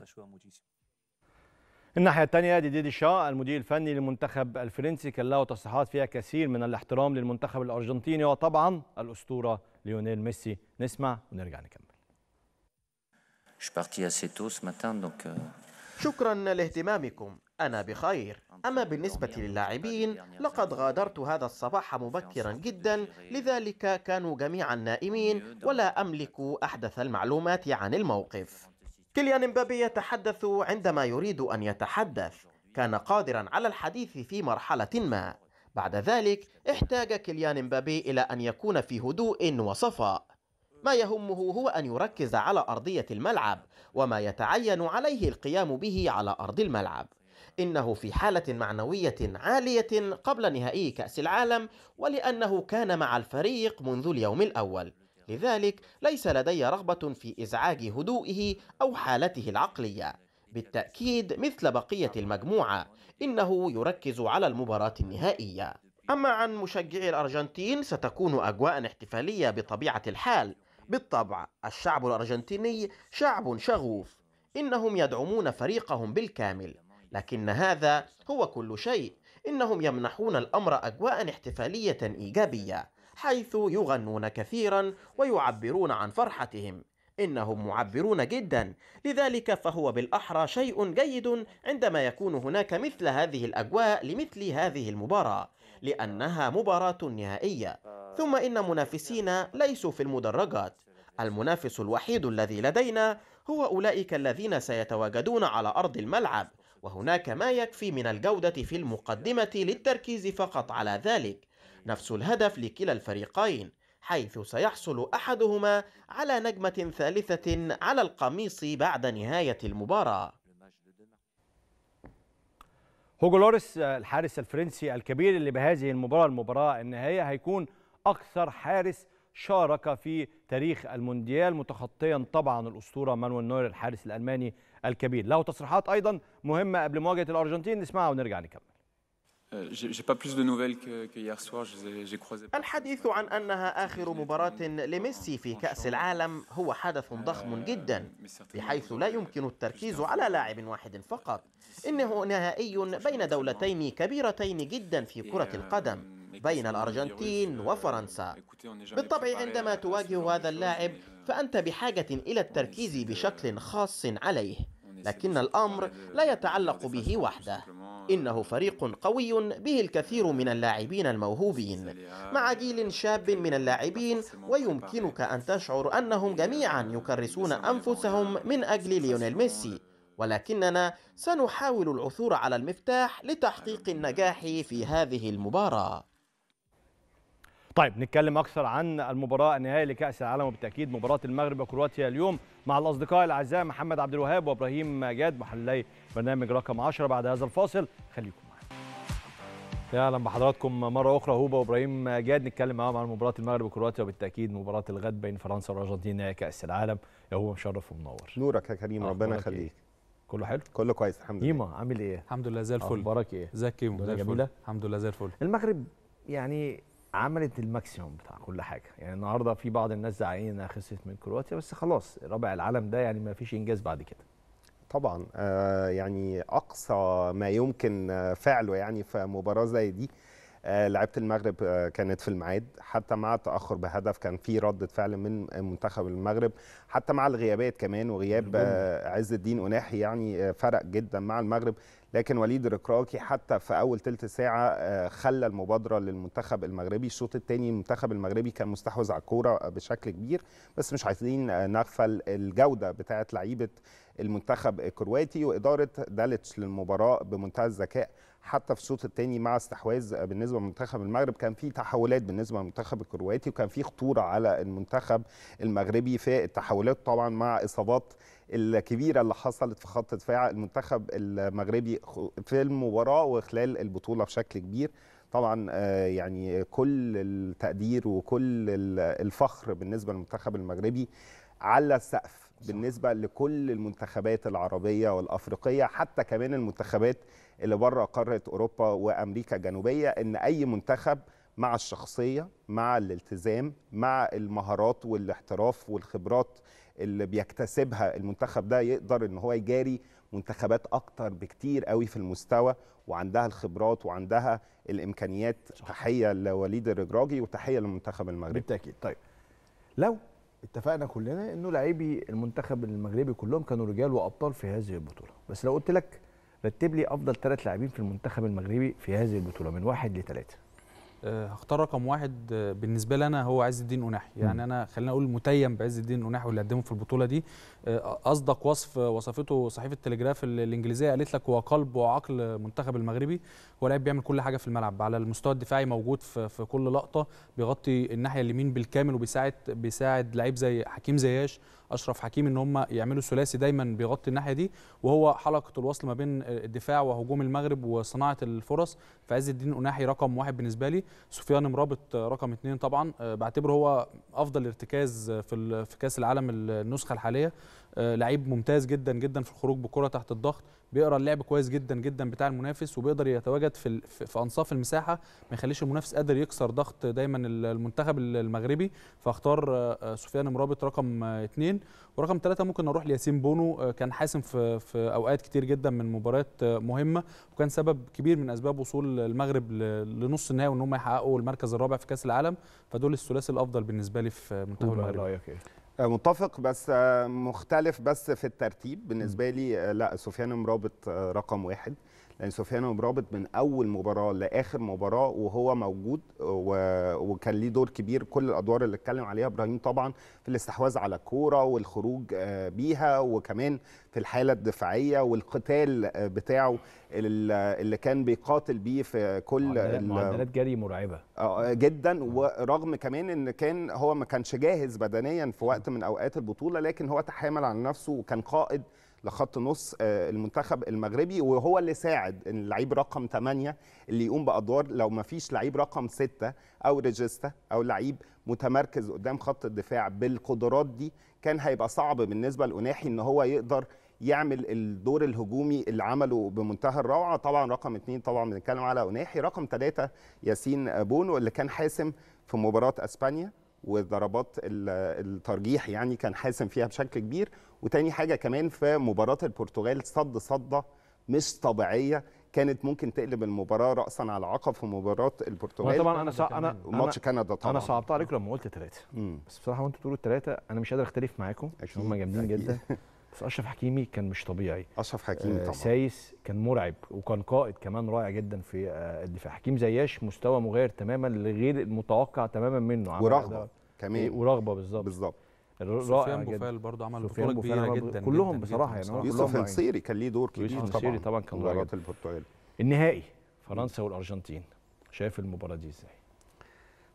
الناحيه الثانيه ديدي دي شا المدير الفني للمنتخب الفرنسي كان له تصريحات فيها كثير من الاحترام للمنتخب الارجنتيني وطبعا الاسطوره ليونيل ميسي نسمع ونرجع نكمل euh, شكرا لاهتمامكم أنا بخير أما بالنسبة للاعبين لقد غادرت هذا الصباح مبكرا جدا لذلك كانوا جميعا نائمين ولا أملك أحدث المعلومات عن الموقف كيليان مبابي يتحدث عندما يريد أن يتحدث كان قادرا على الحديث في مرحلة ما بعد ذلك احتاج كيليان مبابي إلى أن يكون في هدوء وصفاء ما يهمه هو أن يركز على أرضية الملعب وما يتعين عليه القيام به على أرض الملعب إنه في حالة معنوية عالية قبل نهائي كأس العالم ولأنه كان مع الفريق منذ اليوم الأول لذلك ليس لدي رغبة في إزعاج هدوئه أو حالته العقلية بالتأكيد مثل بقية المجموعة إنه يركز على المباراة النهائية أما عن مشجعي الأرجنتين ستكون أجواء احتفالية بطبيعة الحال بالطبع الشعب الأرجنتيني شعب شغوف إنهم يدعمون فريقهم بالكامل لكن هذا هو كل شيء إنهم يمنحون الأمر أجواء احتفالية إيجابية حيث يغنون كثيرا ويعبرون عن فرحتهم إنهم معبرون جدا لذلك فهو بالأحرى شيء جيد عندما يكون هناك مثل هذه الأجواء لمثل هذه المباراة لأنها مباراة نهائية ثم إن منافسينا ليسوا في المدرجات المنافس الوحيد الذي لدينا هو أولئك الذين سيتواجدون على أرض الملعب وهناك ما يكفي من الجودة في المقدمة للتركيز فقط على ذلك نفس الهدف لكلا الفريقين حيث سيحصل احدهما على نجمه ثالثه على القميص بعد نهايه المباراه هوجو لوريس الحارس الفرنسي الكبير اللي بهذه المباراه المباراه النهائيه هيكون اكثر حارس شارك في تاريخ المونديال متخطيا طبعا الاسطوره مانويل نوير الحارس الالماني الكبير له تصريحات ايضا مهمه قبل مواجهه الارجنتين نسمعها ونرجع نكمل Euh, الحديث عن أنها آخر مباراة لميسي في كأس العالم هو حدث ضخم euh, جدا بحيث لا يمكن التركيز على لاعب واحد فقط إنه نهائي بين دولتين كبيرتين جدا في كرة euh, القدم بين الأرجنتين وفرنسا بالطبع عندما تواجه هذا اللاعب فأنت بحاجة إلى التركيز بشكل خاص عليه لكن الأمر لا يتعلق به وحده إنه فريق قوي به الكثير من اللاعبين الموهوبين مع جيل شاب من اللاعبين ويمكنك أن تشعر أنهم جميعا يكرسون أنفسهم من أجل ليونيل ميسي ولكننا سنحاول العثور على المفتاح لتحقيق النجاح في هذه المباراة طيب نتكلم اكثر عن المباراه النهائيه لكاس العالم وبالتاكيد مباراه المغرب وكرواتيا اليوم مع الاصدقاء الاعزاء محمد عبد الوهاب وابراهيم جاد محللي برنامج رقم 10 بعد هذا الفاصل خليكم معنا. اهلا بحضراتكم مره اخرى هوبا وابراهيم جاد نتكلم معاهم عن مباراه المغرب وكرواتيا وبالتاكيد مباراه الغد بين فرنسا والارجنتين نهائي كاس العالم يا هوبا مشرف ومنور نورك يا كريم ربنا يخليك إيه؟ كله حلو كله كويس الحمد لله يما عامل ايه الحمد لله زي الفل اخبارك ايه ازيك يا زي الفل الحمد لله زي الفل المغرب يعني عملت الماكسيموم بتاع كل حاجه يعني النهارده في بعض الناس زعلانين انها خسرت من كرواتيا بس خلاص رابع العالم ده يعني ما فيش انجاز بعد كده طبعا آه يعني اقصى ما يمكن آه، فعله يعني في مباراه زي دي آه، لعبت المغرب آه، كانت في الميعاد حتى مع التاخر بهدف كان في رده فعل من منتخب المغرب حتى مع الغيابات كمان وغياب عز الدين اناحي يعني فرق جدا مع المغرب لكن وليد الركراكي حتى في اول ثلث ساعه آه، خلى المبادره للمنتخب المغربي الشوط الثاني المنتخب المغربي كان مستحوذ على الكوره بشكل كبير بس مش عايزين آه، نغفل الجوده بتاعه لعيبه المنتخب الكرواتي واداره دالتش للمباراه بمنتهى الذكاء حتى في الشوط الثاني مع استحواذ بالنسبه لمنتخب المغرب كان في تحولات بالنسبه للمنتخب الكرواتي وكان في خطوره على المنتخب المغربي في التحولات طبعا مع اصابات الكبيره اللي حصلت في خط دفاع المنتخب المغربي في المباراه وخلال البطوله بشكل كبير طبعا آه، يعني كل التقدير وكل الفخر بالنسبه للمنتخب المغربي على السقف بالنسبه لكل المنتخبات العربيه والافريقيه حتى كمان المنتخبات اللي بره قاره اوروبا وامريكا الجنوبيه ان اي منتخب مع الشخصيه مع الالتزام مع المهارات والاحتراف والخبرات اللي بيكتسبها المنتخب ده يقدر ان هو يجاري منتخبات اكتر بكتير قوي في المستوى وعندها الخبرات وعندها الامكانيات صح. تحيه لوليد الرجراجي وتحيه للمنتخب المغربي بالتاكيد طيب لو اتفقنا كلنا انه لاعبي المنتخب المغربي كلهم كانوا رجال وابطال في هذه البطوله بس لو قلت لك رتب لي افضل ثلاث لاعبين في المنتخب المغربي في هذه البطوله من واحد لثلاثه آه، هختار رقم واحد آه، بالنسبه لي انا هو عز الدين قناحي يعني انا خلينا اقول متيم بعز الدين قناحي واللي قدمه في البطوله دي آه، اصدق وصف وصفته صحيفه التلجراف الانجليزيه قالت لك هو قلب وعقل المنتخب المغربي هو لاعب بيعمل كل حاجه في الملعب على المستوى الدفاعي موجود في, كل لقطه بيغطي الناحيه اليمين بالكامل وبيساعد بيساعد لعيب زي حكيم زياش اشرف حكيم ان هم يعملوا ثلاثي دايما بيغطي الناحيه دي وهو حلقه الوصل ما بين الدفاع وهجوم المغرب وصناعه الفرص فعز الدين قناحي رقم واحد بالنسبه لي سفيان مرابط رقم اثنين طبعا آه، بعتبره هو افضل ارتكاز في في كاس العالم النسخه الحاليه آه، لعيب ممتاز جدا جدا في الخروج بكره تحت الضغط بيقرا اللعب كويس جدا جدا بتاع المنافس وبيقدر يتواجد في في انصاف المساحه ما يخليش المنافس قادر يكسر ضغط دايما المنتخب المغربي فاختار آه، آه، سفيان مرابط رقم اثنين ورقم ثلاثه ممكن اروح لياسين بونو كان حاسم في في اوقات كتير جدا من مباريات مهمه وكان سبب كبير من اسباب وصول المغرب لنص النهائي وان هم يحققوا المركز الرابع في كاس العالم فدول الثلاثي الافضل بالنسبه لي في منتخب المغرب رايك ايه آه، متفق بس آه، مختلف بس في الترتيب بالنسبه لي آه، لا سفيان مرابط رقم واحد يعني سفيان رابط من اول مباراه لاخر مباراه وهو موجود وكان ليه دور كبير كل الادوار اللي اتكلم عليها ابراهيم طبعا في الاستحواذ على الكوره والخروج آه، بيها وكمان في الحاله الدفاعيه والقتال آه، بتاعه اللي كان بيقاتل بيه في كل معدلات جري مرعبه آه، جدا ورغم كمان ان كان هو ما كانش جاهز بدنيا في وقت من اوقات البطوله لكن هو تحامل على نفسه وكان قائد لخط نص آه، المنتخب المغربي وهو اللي ساعد اللعيب رقم 8 اللي يقوم بادوار لو ما فيش لعيب رقم 6 او ريجيستا او لعيب متمركز قدام خط الدفاع بالقدرات دي كان هيبقى صعب بالنسبه لأناحي ان هو يقدر يعمل الدور الهجومي اللي عمله بمنتهى الروعه طبعا رقم 2 طبعا بنتكلم على اناحي رقم 3 ياسين بونو اللي كان حاسم في مباراه اسبانيا وضربات الترجيح يعني كان حاسم فيها بشكل كبير وتاني حاجه كمان في مباراه البرتغال صد صده مش طبيعيه كانت ممكن تقلب المباراه راسا على عقب في مباراه البرتغال طبعا انا انا ماتش كندا طبعا انا صعبت عليكم لما قلت ثلاثه بس بصراحه وانتوا بتقولوا الثلاثه انا مش قادر اختلف معاكم عشان هم جامدين جدا بس اشرف حكيمي كان مش طبيعي اشرف حكيمي آه، طبعا سايس كان مرعب وكان قائد كمان رائع جدا في آه، الدفاع حكيم زياش مستوى مغاير تماما لغير المتوقع تماما منه ورغبه كمان ورغبه بالظبط بالظبط رائع سفيان بوفال برضه عمل بطوله كبيره جدا كلهم بصراحه يعني يوسف النصيري كان ليه دور كبير يوسف النصيري طبعا كان رائع البرتغال النهائي فرنسا والارجنتين شايف المباراه دي ازاي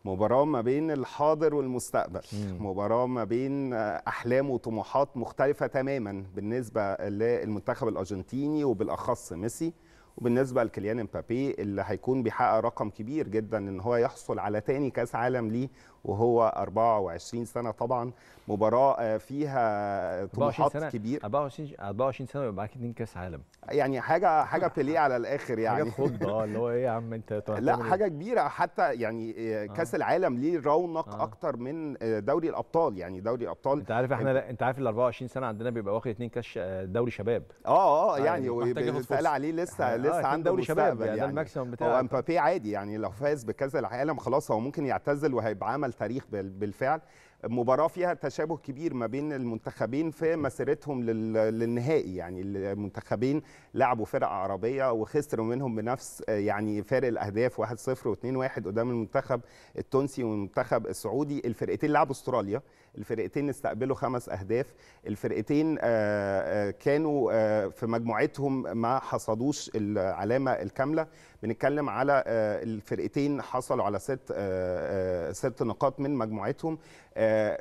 مباراة ما بين الحاضر والمستقبل مم. مباراة ما بين آه، أحلام وطموحات مختلفة تماما بالنسبة للمنتخب الأرجنتيني وبالأخص ميسي وبالنسبة لكيليان امبابي اللي هيكون بيحقق رقم كبير جدا إن هو يحصل على تاني كأس عالم ليه وهو 24 سنه طبعا مباراه آه، فيها طموحات كبيره 24 24 سنه ويبقى معاك اثنين كاس عالم يعني حاجه حاجه بلي على الاخر يعني حاجه خضه اه اللي هو ايه يا عم انت لا حاجه كبيره حتى يعني آه، آه. كاس آه. العالم ليه رونق آه. اكتر من دوري الابطال يعني دوري الابطال انت عارف احنا انت عارف ال 24 سنه عندنا بيبقى واخد اثنين كاس دوري شباب اه اه يعني وبيتقال يعني عليه لسه آه لسه عنده شباب يعني ده يعني. الماكسيموم بتاعه هو امبابي عادي يعني لو فاز بكاس العالم خلاص هو ممكن يعتزل وهيبقى عمل عمل تاريخ بالفعل مباراه فيها تشابه كبير ما بين المنتخبين في مسيرتهم للنهائي يعني المنتخبين لعبوا فرق عربيه وخسروا منهم بنفس يعني فارق الاهداف 1-0 و2-1 قدام المنتخب التونسي والمنتخب السعودي الفرقتين لعبوا استراليا الفرقتين استقبلوا خمس اهداف الفرقتين آه، آه، كانوا آه، في مجموعتهم ما حصدوش العلامه الكامله بنتكلم على آه، الفرقتين حصلوا على ست آه، آه، ست نقاط من مجموعتهم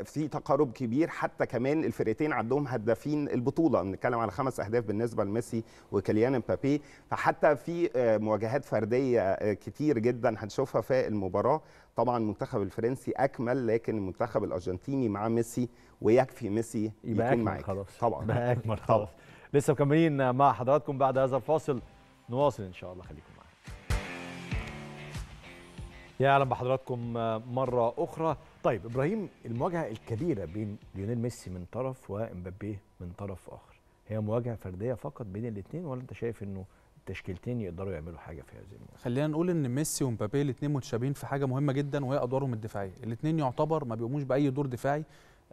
في تقارب كبير حتى كمان الفرقتين عندهم هدافين البطوله بنتكلم على خمس اهداف بالنسبه لميسي وكيليان امبابي فحتى في مواجهات فرديه كتير جدا هنشوفها في المباراه طبعا المنتخب الفرنسي اكمل لكن المنتخب الارجنتيني مع ميسي ويكفي ميسي يبقى يكون معاك خلاص طبعا بقى اكمل خلاص لسه مكملين مع حضراتكم بعد هذا الفاصل نواصل ان شاء الله خليكم يا اهلا بحضراتكم آه، مره اخرى طيب ابراهيم المواجهه الكبيره بين ليونيل ميسي من طرف وامبابيه من طرف اخر هي مواجهه فرديه فقط بين الاثنين ولا انت شايف انه التشكيلتين يقدروا يعملوا حاجه في هذه المواجهه خلينا نقول ان ميسي ومبابيه الاثنين متشابهين في حاجه مهمه جدا وهي ادوارهم الدفاعيه الاثنين يعتبر ما بيقوموش باي دور دفاعي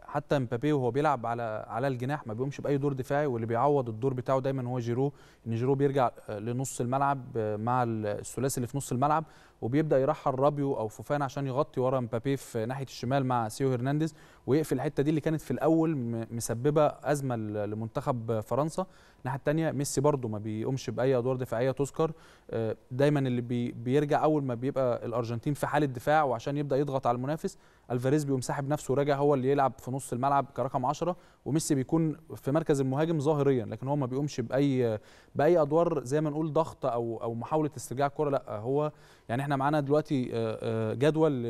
حتى مبابي وهو بيلعب على على الجناح ما بيقومش باي دور دفاعي واللي بيعوض الدور بتاعه دايما هو جيرو ان جيرو بيرجع آه، لنص الملعب آه، مع الثلاثي اللي في نص الملعب وبيبدا يرحل رابيو او فوفان عشان يغطي ورا مبابي في ناحيه الشمال مع سيو هرنانديز ويقفل الحته دي اللي كانت في الاول مسببه ازمه لمنتخب فرنسا الناحيه الثانيه ميسي برده ما بيقومش باي ادوار دفاعيه تذكر آه، دايما اللي بيرجع اول ما بيبقى الارجنتين في حاله دفاع وعشان يبدا يضغط على المنافس الفاريز بيقوم ساحب نفسه وراجع هو اللي يلعب في نص الملعب كرقم 10 وميسي بيكون في مركز المهاجم ظاهريا لكن هو ما بيقومش باي باي ادوار زي ما نقول ضغط او او محاوله استرجاع الكره لا هو يعني احنا معانا دلوقتي آه، آه، جدول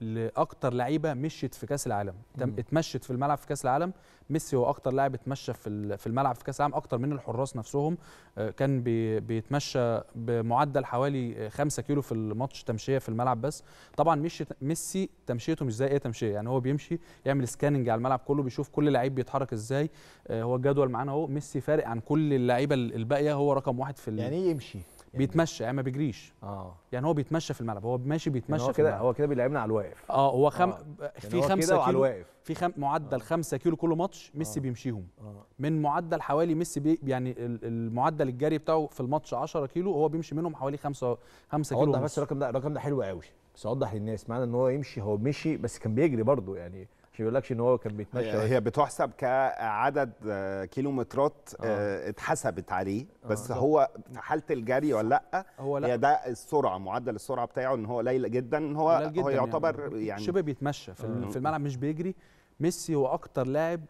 لاكتر لعيبه مشيت في كاس العالم اتمشت في الملعب في كاس العالم ميسي هو اكتر لاعب اتمشى في في الملعب في كاس العالم اكتر من الحراس نفسهم آه، كان بيتمشى بمعدل حوالي 5 كيلو في الماتش تمشيه في الملعب بس طبعا مش ميسي تمشيته مش زي اي تمشيه يعني هو بيمشي يعمل سكاننج على الملعب كله بيشوف كل لعيب بيتحرك ازاي هو الجدول معانا اهو ميسي فارق عن كل اللعيبه الباقيه هو رقم واحد في يعني ايه يمشي يعني بيتمشى يعني ما بيجريش اه يعني هو بيتمشى في الملعب هو ماشي يعني بيتمشى يعني هو كده هو كده بيلعبنا على الواقف اه هو خم... آه. يعني في 5 خمسة كيلو في خم... معدل 5 آه. كيلو كل ماتش آه. ميسي آه. بيمشيهم آه. من معدل حوالي ميسي بي... يعني المعدل الجري بتاعه في الماتش 10 كيلو هو بيمشي منهم حوالي 5 5 كيلو اوضح بس الرقم ده الرقم ده حلو قوي بس اوضح للناس معنى ان هو يمشي هو مشي بس كان بيجري برضه يعني ما بيقولكش ان هو كان بيتمشى هي, هي بتحسب كعدد آه، كيلومترات آه. آه. اتحسبت عليه آه، بس آه. هو حاله الجري ولا لا هو لا هي ده السرعه معدل السرعه بتاعه ان هو قليل جدا ان هو جداً هو يعني. يعتبر يعني, يعني شبه بيتمشى في, آه. في الملعب مش بيجري ميسي هو اكتر لاعب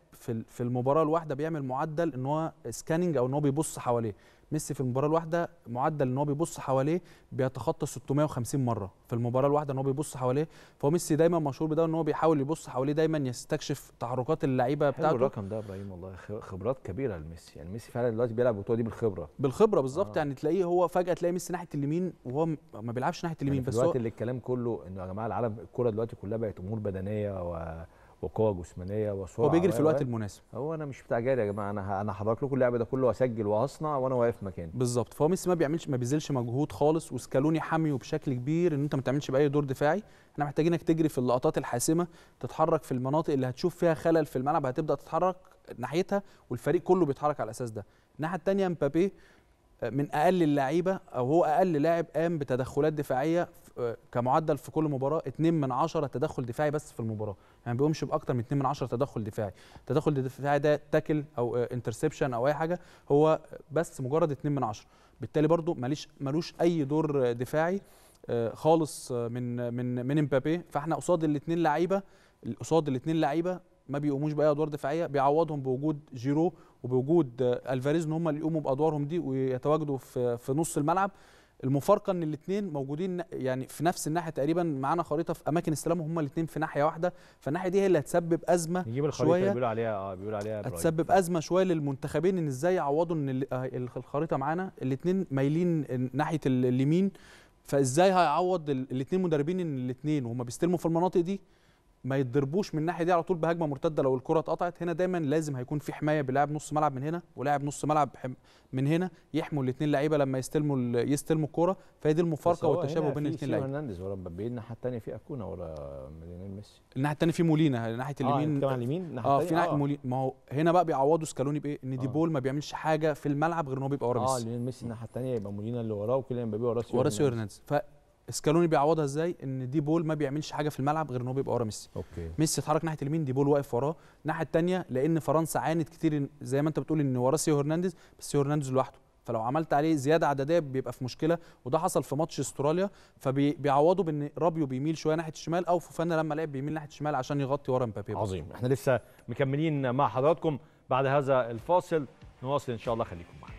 في المباراه الواحده بيعمل معدل ان هو سكاننج او ان هو بيبص حواليه ميسي في المباراه الواحده معدل ان هو بيبص حواليه بيتخطى 650 مره في المباراه الواحده ان هو بيبص حواليه فهو ميسي دايما مشهور بده ان هو بيحاول يبص حواليه دايما يستكشف تحركات اللعيبه بتاعته حلو الرقم ده يا ابراهيم والله خبرات كبيره لميسي يعني ميسي فعلا دلوقتي بيلعب البطوله دي بالخبره بالخبره بالظبط آه. يعني تلاقيه هو فجاه تلاقي ميسي ناحيه اليمين وهو ما بيلعبش ناحيه اليمين يعني بس دلوقتي هو... اللي الكلام كله انه يا جماعه العالم الكوره دلوقتي كلها بقت امور بدنيه و وقوه جسمانيه وسرعه هو بيجري في الوقت المناسب هو انا مش بتاع جري يا جماعه انا انا هحرك لكم اللعب ده كله واسجل وهصنع وانا واقف مكاني بالظبط فهو ميسي ما بيعملش ما بيبذلش مجهود خالص وسكالوني حاميه بشكل كبير ان انت ما تعملش باي دور دفاعي احنا محتاجينك تجري في اللقطات الحاسمه تتحرك في المناطق اللي هتشوف فيها خلل في الملعب هتبدا تتحرك ناحيتها والفريق كله بيتحرك على الاساس ده الناحيه الثانيه مبابي آه، من اقل اللعيبه او هو اقل لاعب قام بتدخلات دفاعيه كمعدل في كل مباراه 2 من 10 تدخل دفاعي بس في المباراه يعني ما بيقومش باكتر من 2 من 10 تدخل دفاعي التدخل الدفاعي ده تاكل او انترسبشن او اي حاجه هو بس مجرد 2 من 10 بالتالي برده ماليش ملوش اي دور دفاعي آه، خالص آه، من من من امبابي فاحنا قصاد الاثنين لعيبه قصاد الاثنين لعيبه ما بيقوموش باي ادوار دفاعيه بيعوضهم بوجود جيرو وبوجود آه، الفاريز ان هم اللي يقوموا بادوارهم دي ويتواجدوا في في نص الملعب المفارقه ان الاثنين موجودين يعني في نفس الناحيه تقريبا معانا خريطه في اماكن استلام هم الاثنين في ناحيه واحده فالناحيه دي هي اللي هتسبب ازمه نجيب الخريطه شوية اللي بيقولوا عليها اه بيقولوا عليها هتسبب ازمه شويه للمنتخبين ان ازاي يعوضوا ان آه، الخريطه معانا الاثنين مايلين ناحيه اليمين فازاي هيعوض الاثنين مدربين ان الاثنين وهم بيستلموا في المناطق دي ما يتضربوش من الناحيه دي على طول بهجمه مرتده لو الكره اتقطعت هنا دايما لازم هيكون في حمايه بلاعب نص ملعب من هنا ولاعب نص ملعب من هنا يحموا الاثنين لعيبه لما يستلموا يستلموا الكوره فهي دي المفارقه والتشابه بين الاثنين لعيبه هرنانديز ولا مبابي الناحيه الثانيه في اكونا ولا ليونيل ميسي الناحيه الثانيه في مولينا ناحيه آه، يعني اليمين اه اليمين اه في ناحيه آه. مولينا ما هو هنا بقى بيعوضوا سكالوني بايه ان دي آه. بول ما بيعملش حاجه في الملعب غير ان هو بيبقى ورا آه، ميسي اه ليونيل ميسي الناحيه الثانيه يبقى مولينا اللي وراه وكيليان مبابي وراه سيو هرنانديز سكالوني بيعوضها ازاي ان دي بول ما بيعملش حاجه في الملعب غير ان هو بيبقى ورا ميسي اوكي ميسي اتحرك ناحيه اليمين دي بول واقف وراه الناحيه الثانيه لان فرنسا عانت كتير زي ما انت بتقول ان وراه سيو هرنانديز بس سيو هرنانديز لوحده فلو عملت عليه زياده عدديه بيبقى في مشكله وده حصل في ماتش استراليا فبيعوضوا بان رابيو بيميل شويه ناحيه الشمال او فوفانا لما لعب بيميل ناحيه الشمال عشان يغطي ورا مبابي عظيم احنا لسه مكملين مع حضراتكم بعد هذا الفاصل نواصل ان شاء الله خليكم معنا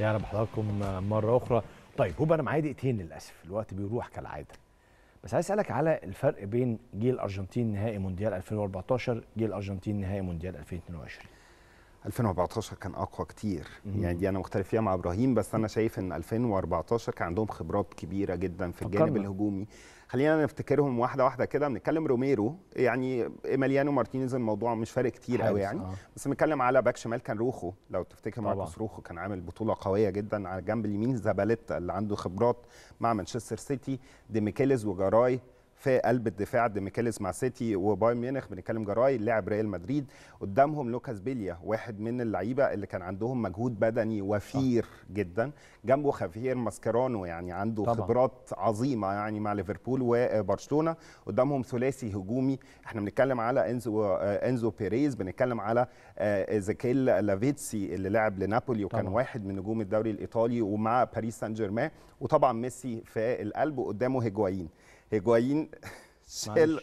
يا رب حضراتكم مره اخرى طيب هوب انا معايا دقيقتين للاسف الوقت بيروح كالعاده بس عايز اسالك على الفرق بين جيل الارجنتين نهائي مونديال 2014 جيل الارجنتين نهائي مونديال 2022 2014 كان اقوى كتير يعني دي انا مختلف فيها مع ابراهيم بس انا شايف ان 2014 كان عندهم خبرات كبيره جدا في الجانب أكبر. الهجومي خلينا نفتكرهم واحده واحده كده بنتكلم روميرو يعني ايماليانو مارتينيز الموضوع مش فارق كتير قوي يعني آه. بس بنتكلم على باك شمال كان روخو لو تفتكر ماركوس روخو كان عامل بطوله قويه جدا على الجنب اليمين زاباليتا اللي عنده خبرات مع مانشستر سيتي ديميكيلز وجراي في قلب الدفاع ديميكاليس مع سيتي وبايرن ميونخ بنتكلم جراي لاعب ريال مدريد قدامهم لوكاس بيليا واحد من اللعيبه اللي كان عندهم مجهود بدني وفير آه. جدا جنبه خافير ماسكيرانو يعني عنده طبعا. خبرات عظيمه يعني مع ليفربول وبرشلونه قدامهم ثلاثي هجومي احنا بنتكلم على انزو آه، انزو بيريز بنتكلم على آه، زكيل لافيتسي اللي لعب لنابولي وكان طبعا. واحد من نجوم الدوري الايطالي ومع باريس سان جيرمان وطبعا ميسي في القلب وقدامه هيجوايين هيجوايين شال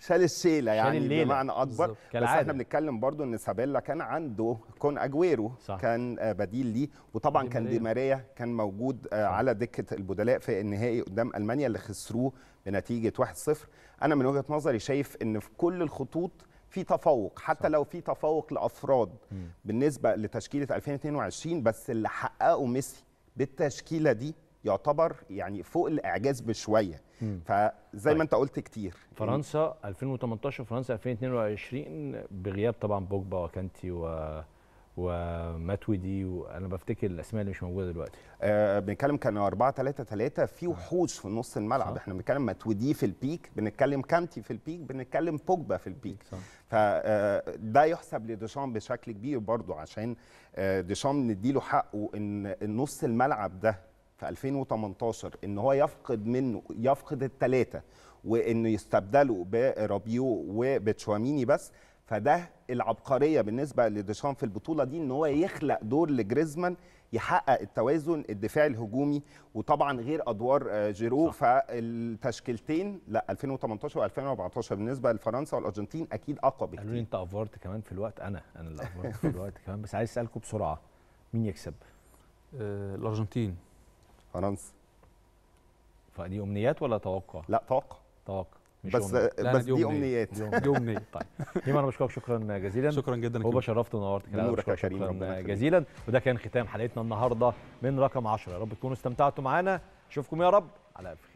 شال الشيله يعني بمعنى اكبر بس احنا بنتكلم برضو ان سابيلا كان عنده كون اجويرو صح. كان آه، بديل ليه وطبعا دي كان دي ماريا كان موجود آه، صح. على دكه البدلاء في النهائي قدام المانيا اللي خسروه بنتيجه 1-0 انا من وجهه نظري شايف ان في كل الخطوط في تفوق حتى صح. لو في تفوق لافراد م. بالنسبه لتشكيله 2022 بس اللي حققه ميسي بالتشكيله دي يعتبر يعني فوق الاعجاز بشويه فزي طيب. ما انت قلت كتير فرنسا 2018 فرنسا 2022 بغياب طبعا بوجبا وكانتي و وماتودي وانا بفتكر الاسماء اللي مش موجوده دلوقتي آه بنتكلم كان 4 3 3 في نعم. وحوش في نص الملعب صح. احنا بنتكلم ماتويدي في البيك بنتكلم كانتي في البيك بنتكلم بوجبا في البيك صح. فده آه، يحسب لديشام بشكل كبير برضو عشان آه، ديشام نديله حقه ان نص الملعب ده في 2018 ان هو يفقد منه يفقد الثلاثه وانه يستبدله برابيو وبتشواميني بس فده العبقريه بالنسبه لديشان في البطوله دي ان هو يخلق دور لجريزمان يحقق التوازن الدفاعي الهجومي وطبعا غير ادوار آه، جيرو صح. فالتشكيلتين لا 2018 و2014 بالنسبه لفرنسا والارجنتين اكيد اقوى بكتير قالوا لي انت افورت كمان في الوقت انا انا اللي افورت في الوقت كمان بس عايز اسالكم بسرعه مين يكسب؟ آه، الارجنتين فرنسا فدي امنيات ولا توقع؟ لا توقع توقع مش بس لا بس دي امنيات دي امنيات طيب ايمن انا بشكرك شكرا جزيلا شكرا جدا هو شرفت ونورت نورك يا كريم شكرا جزيلا وده كان ختام حلقتنا النهارده من رقم 10 يا رب تكونوا استمتعتوا معانا اشوفكم يا رب على الف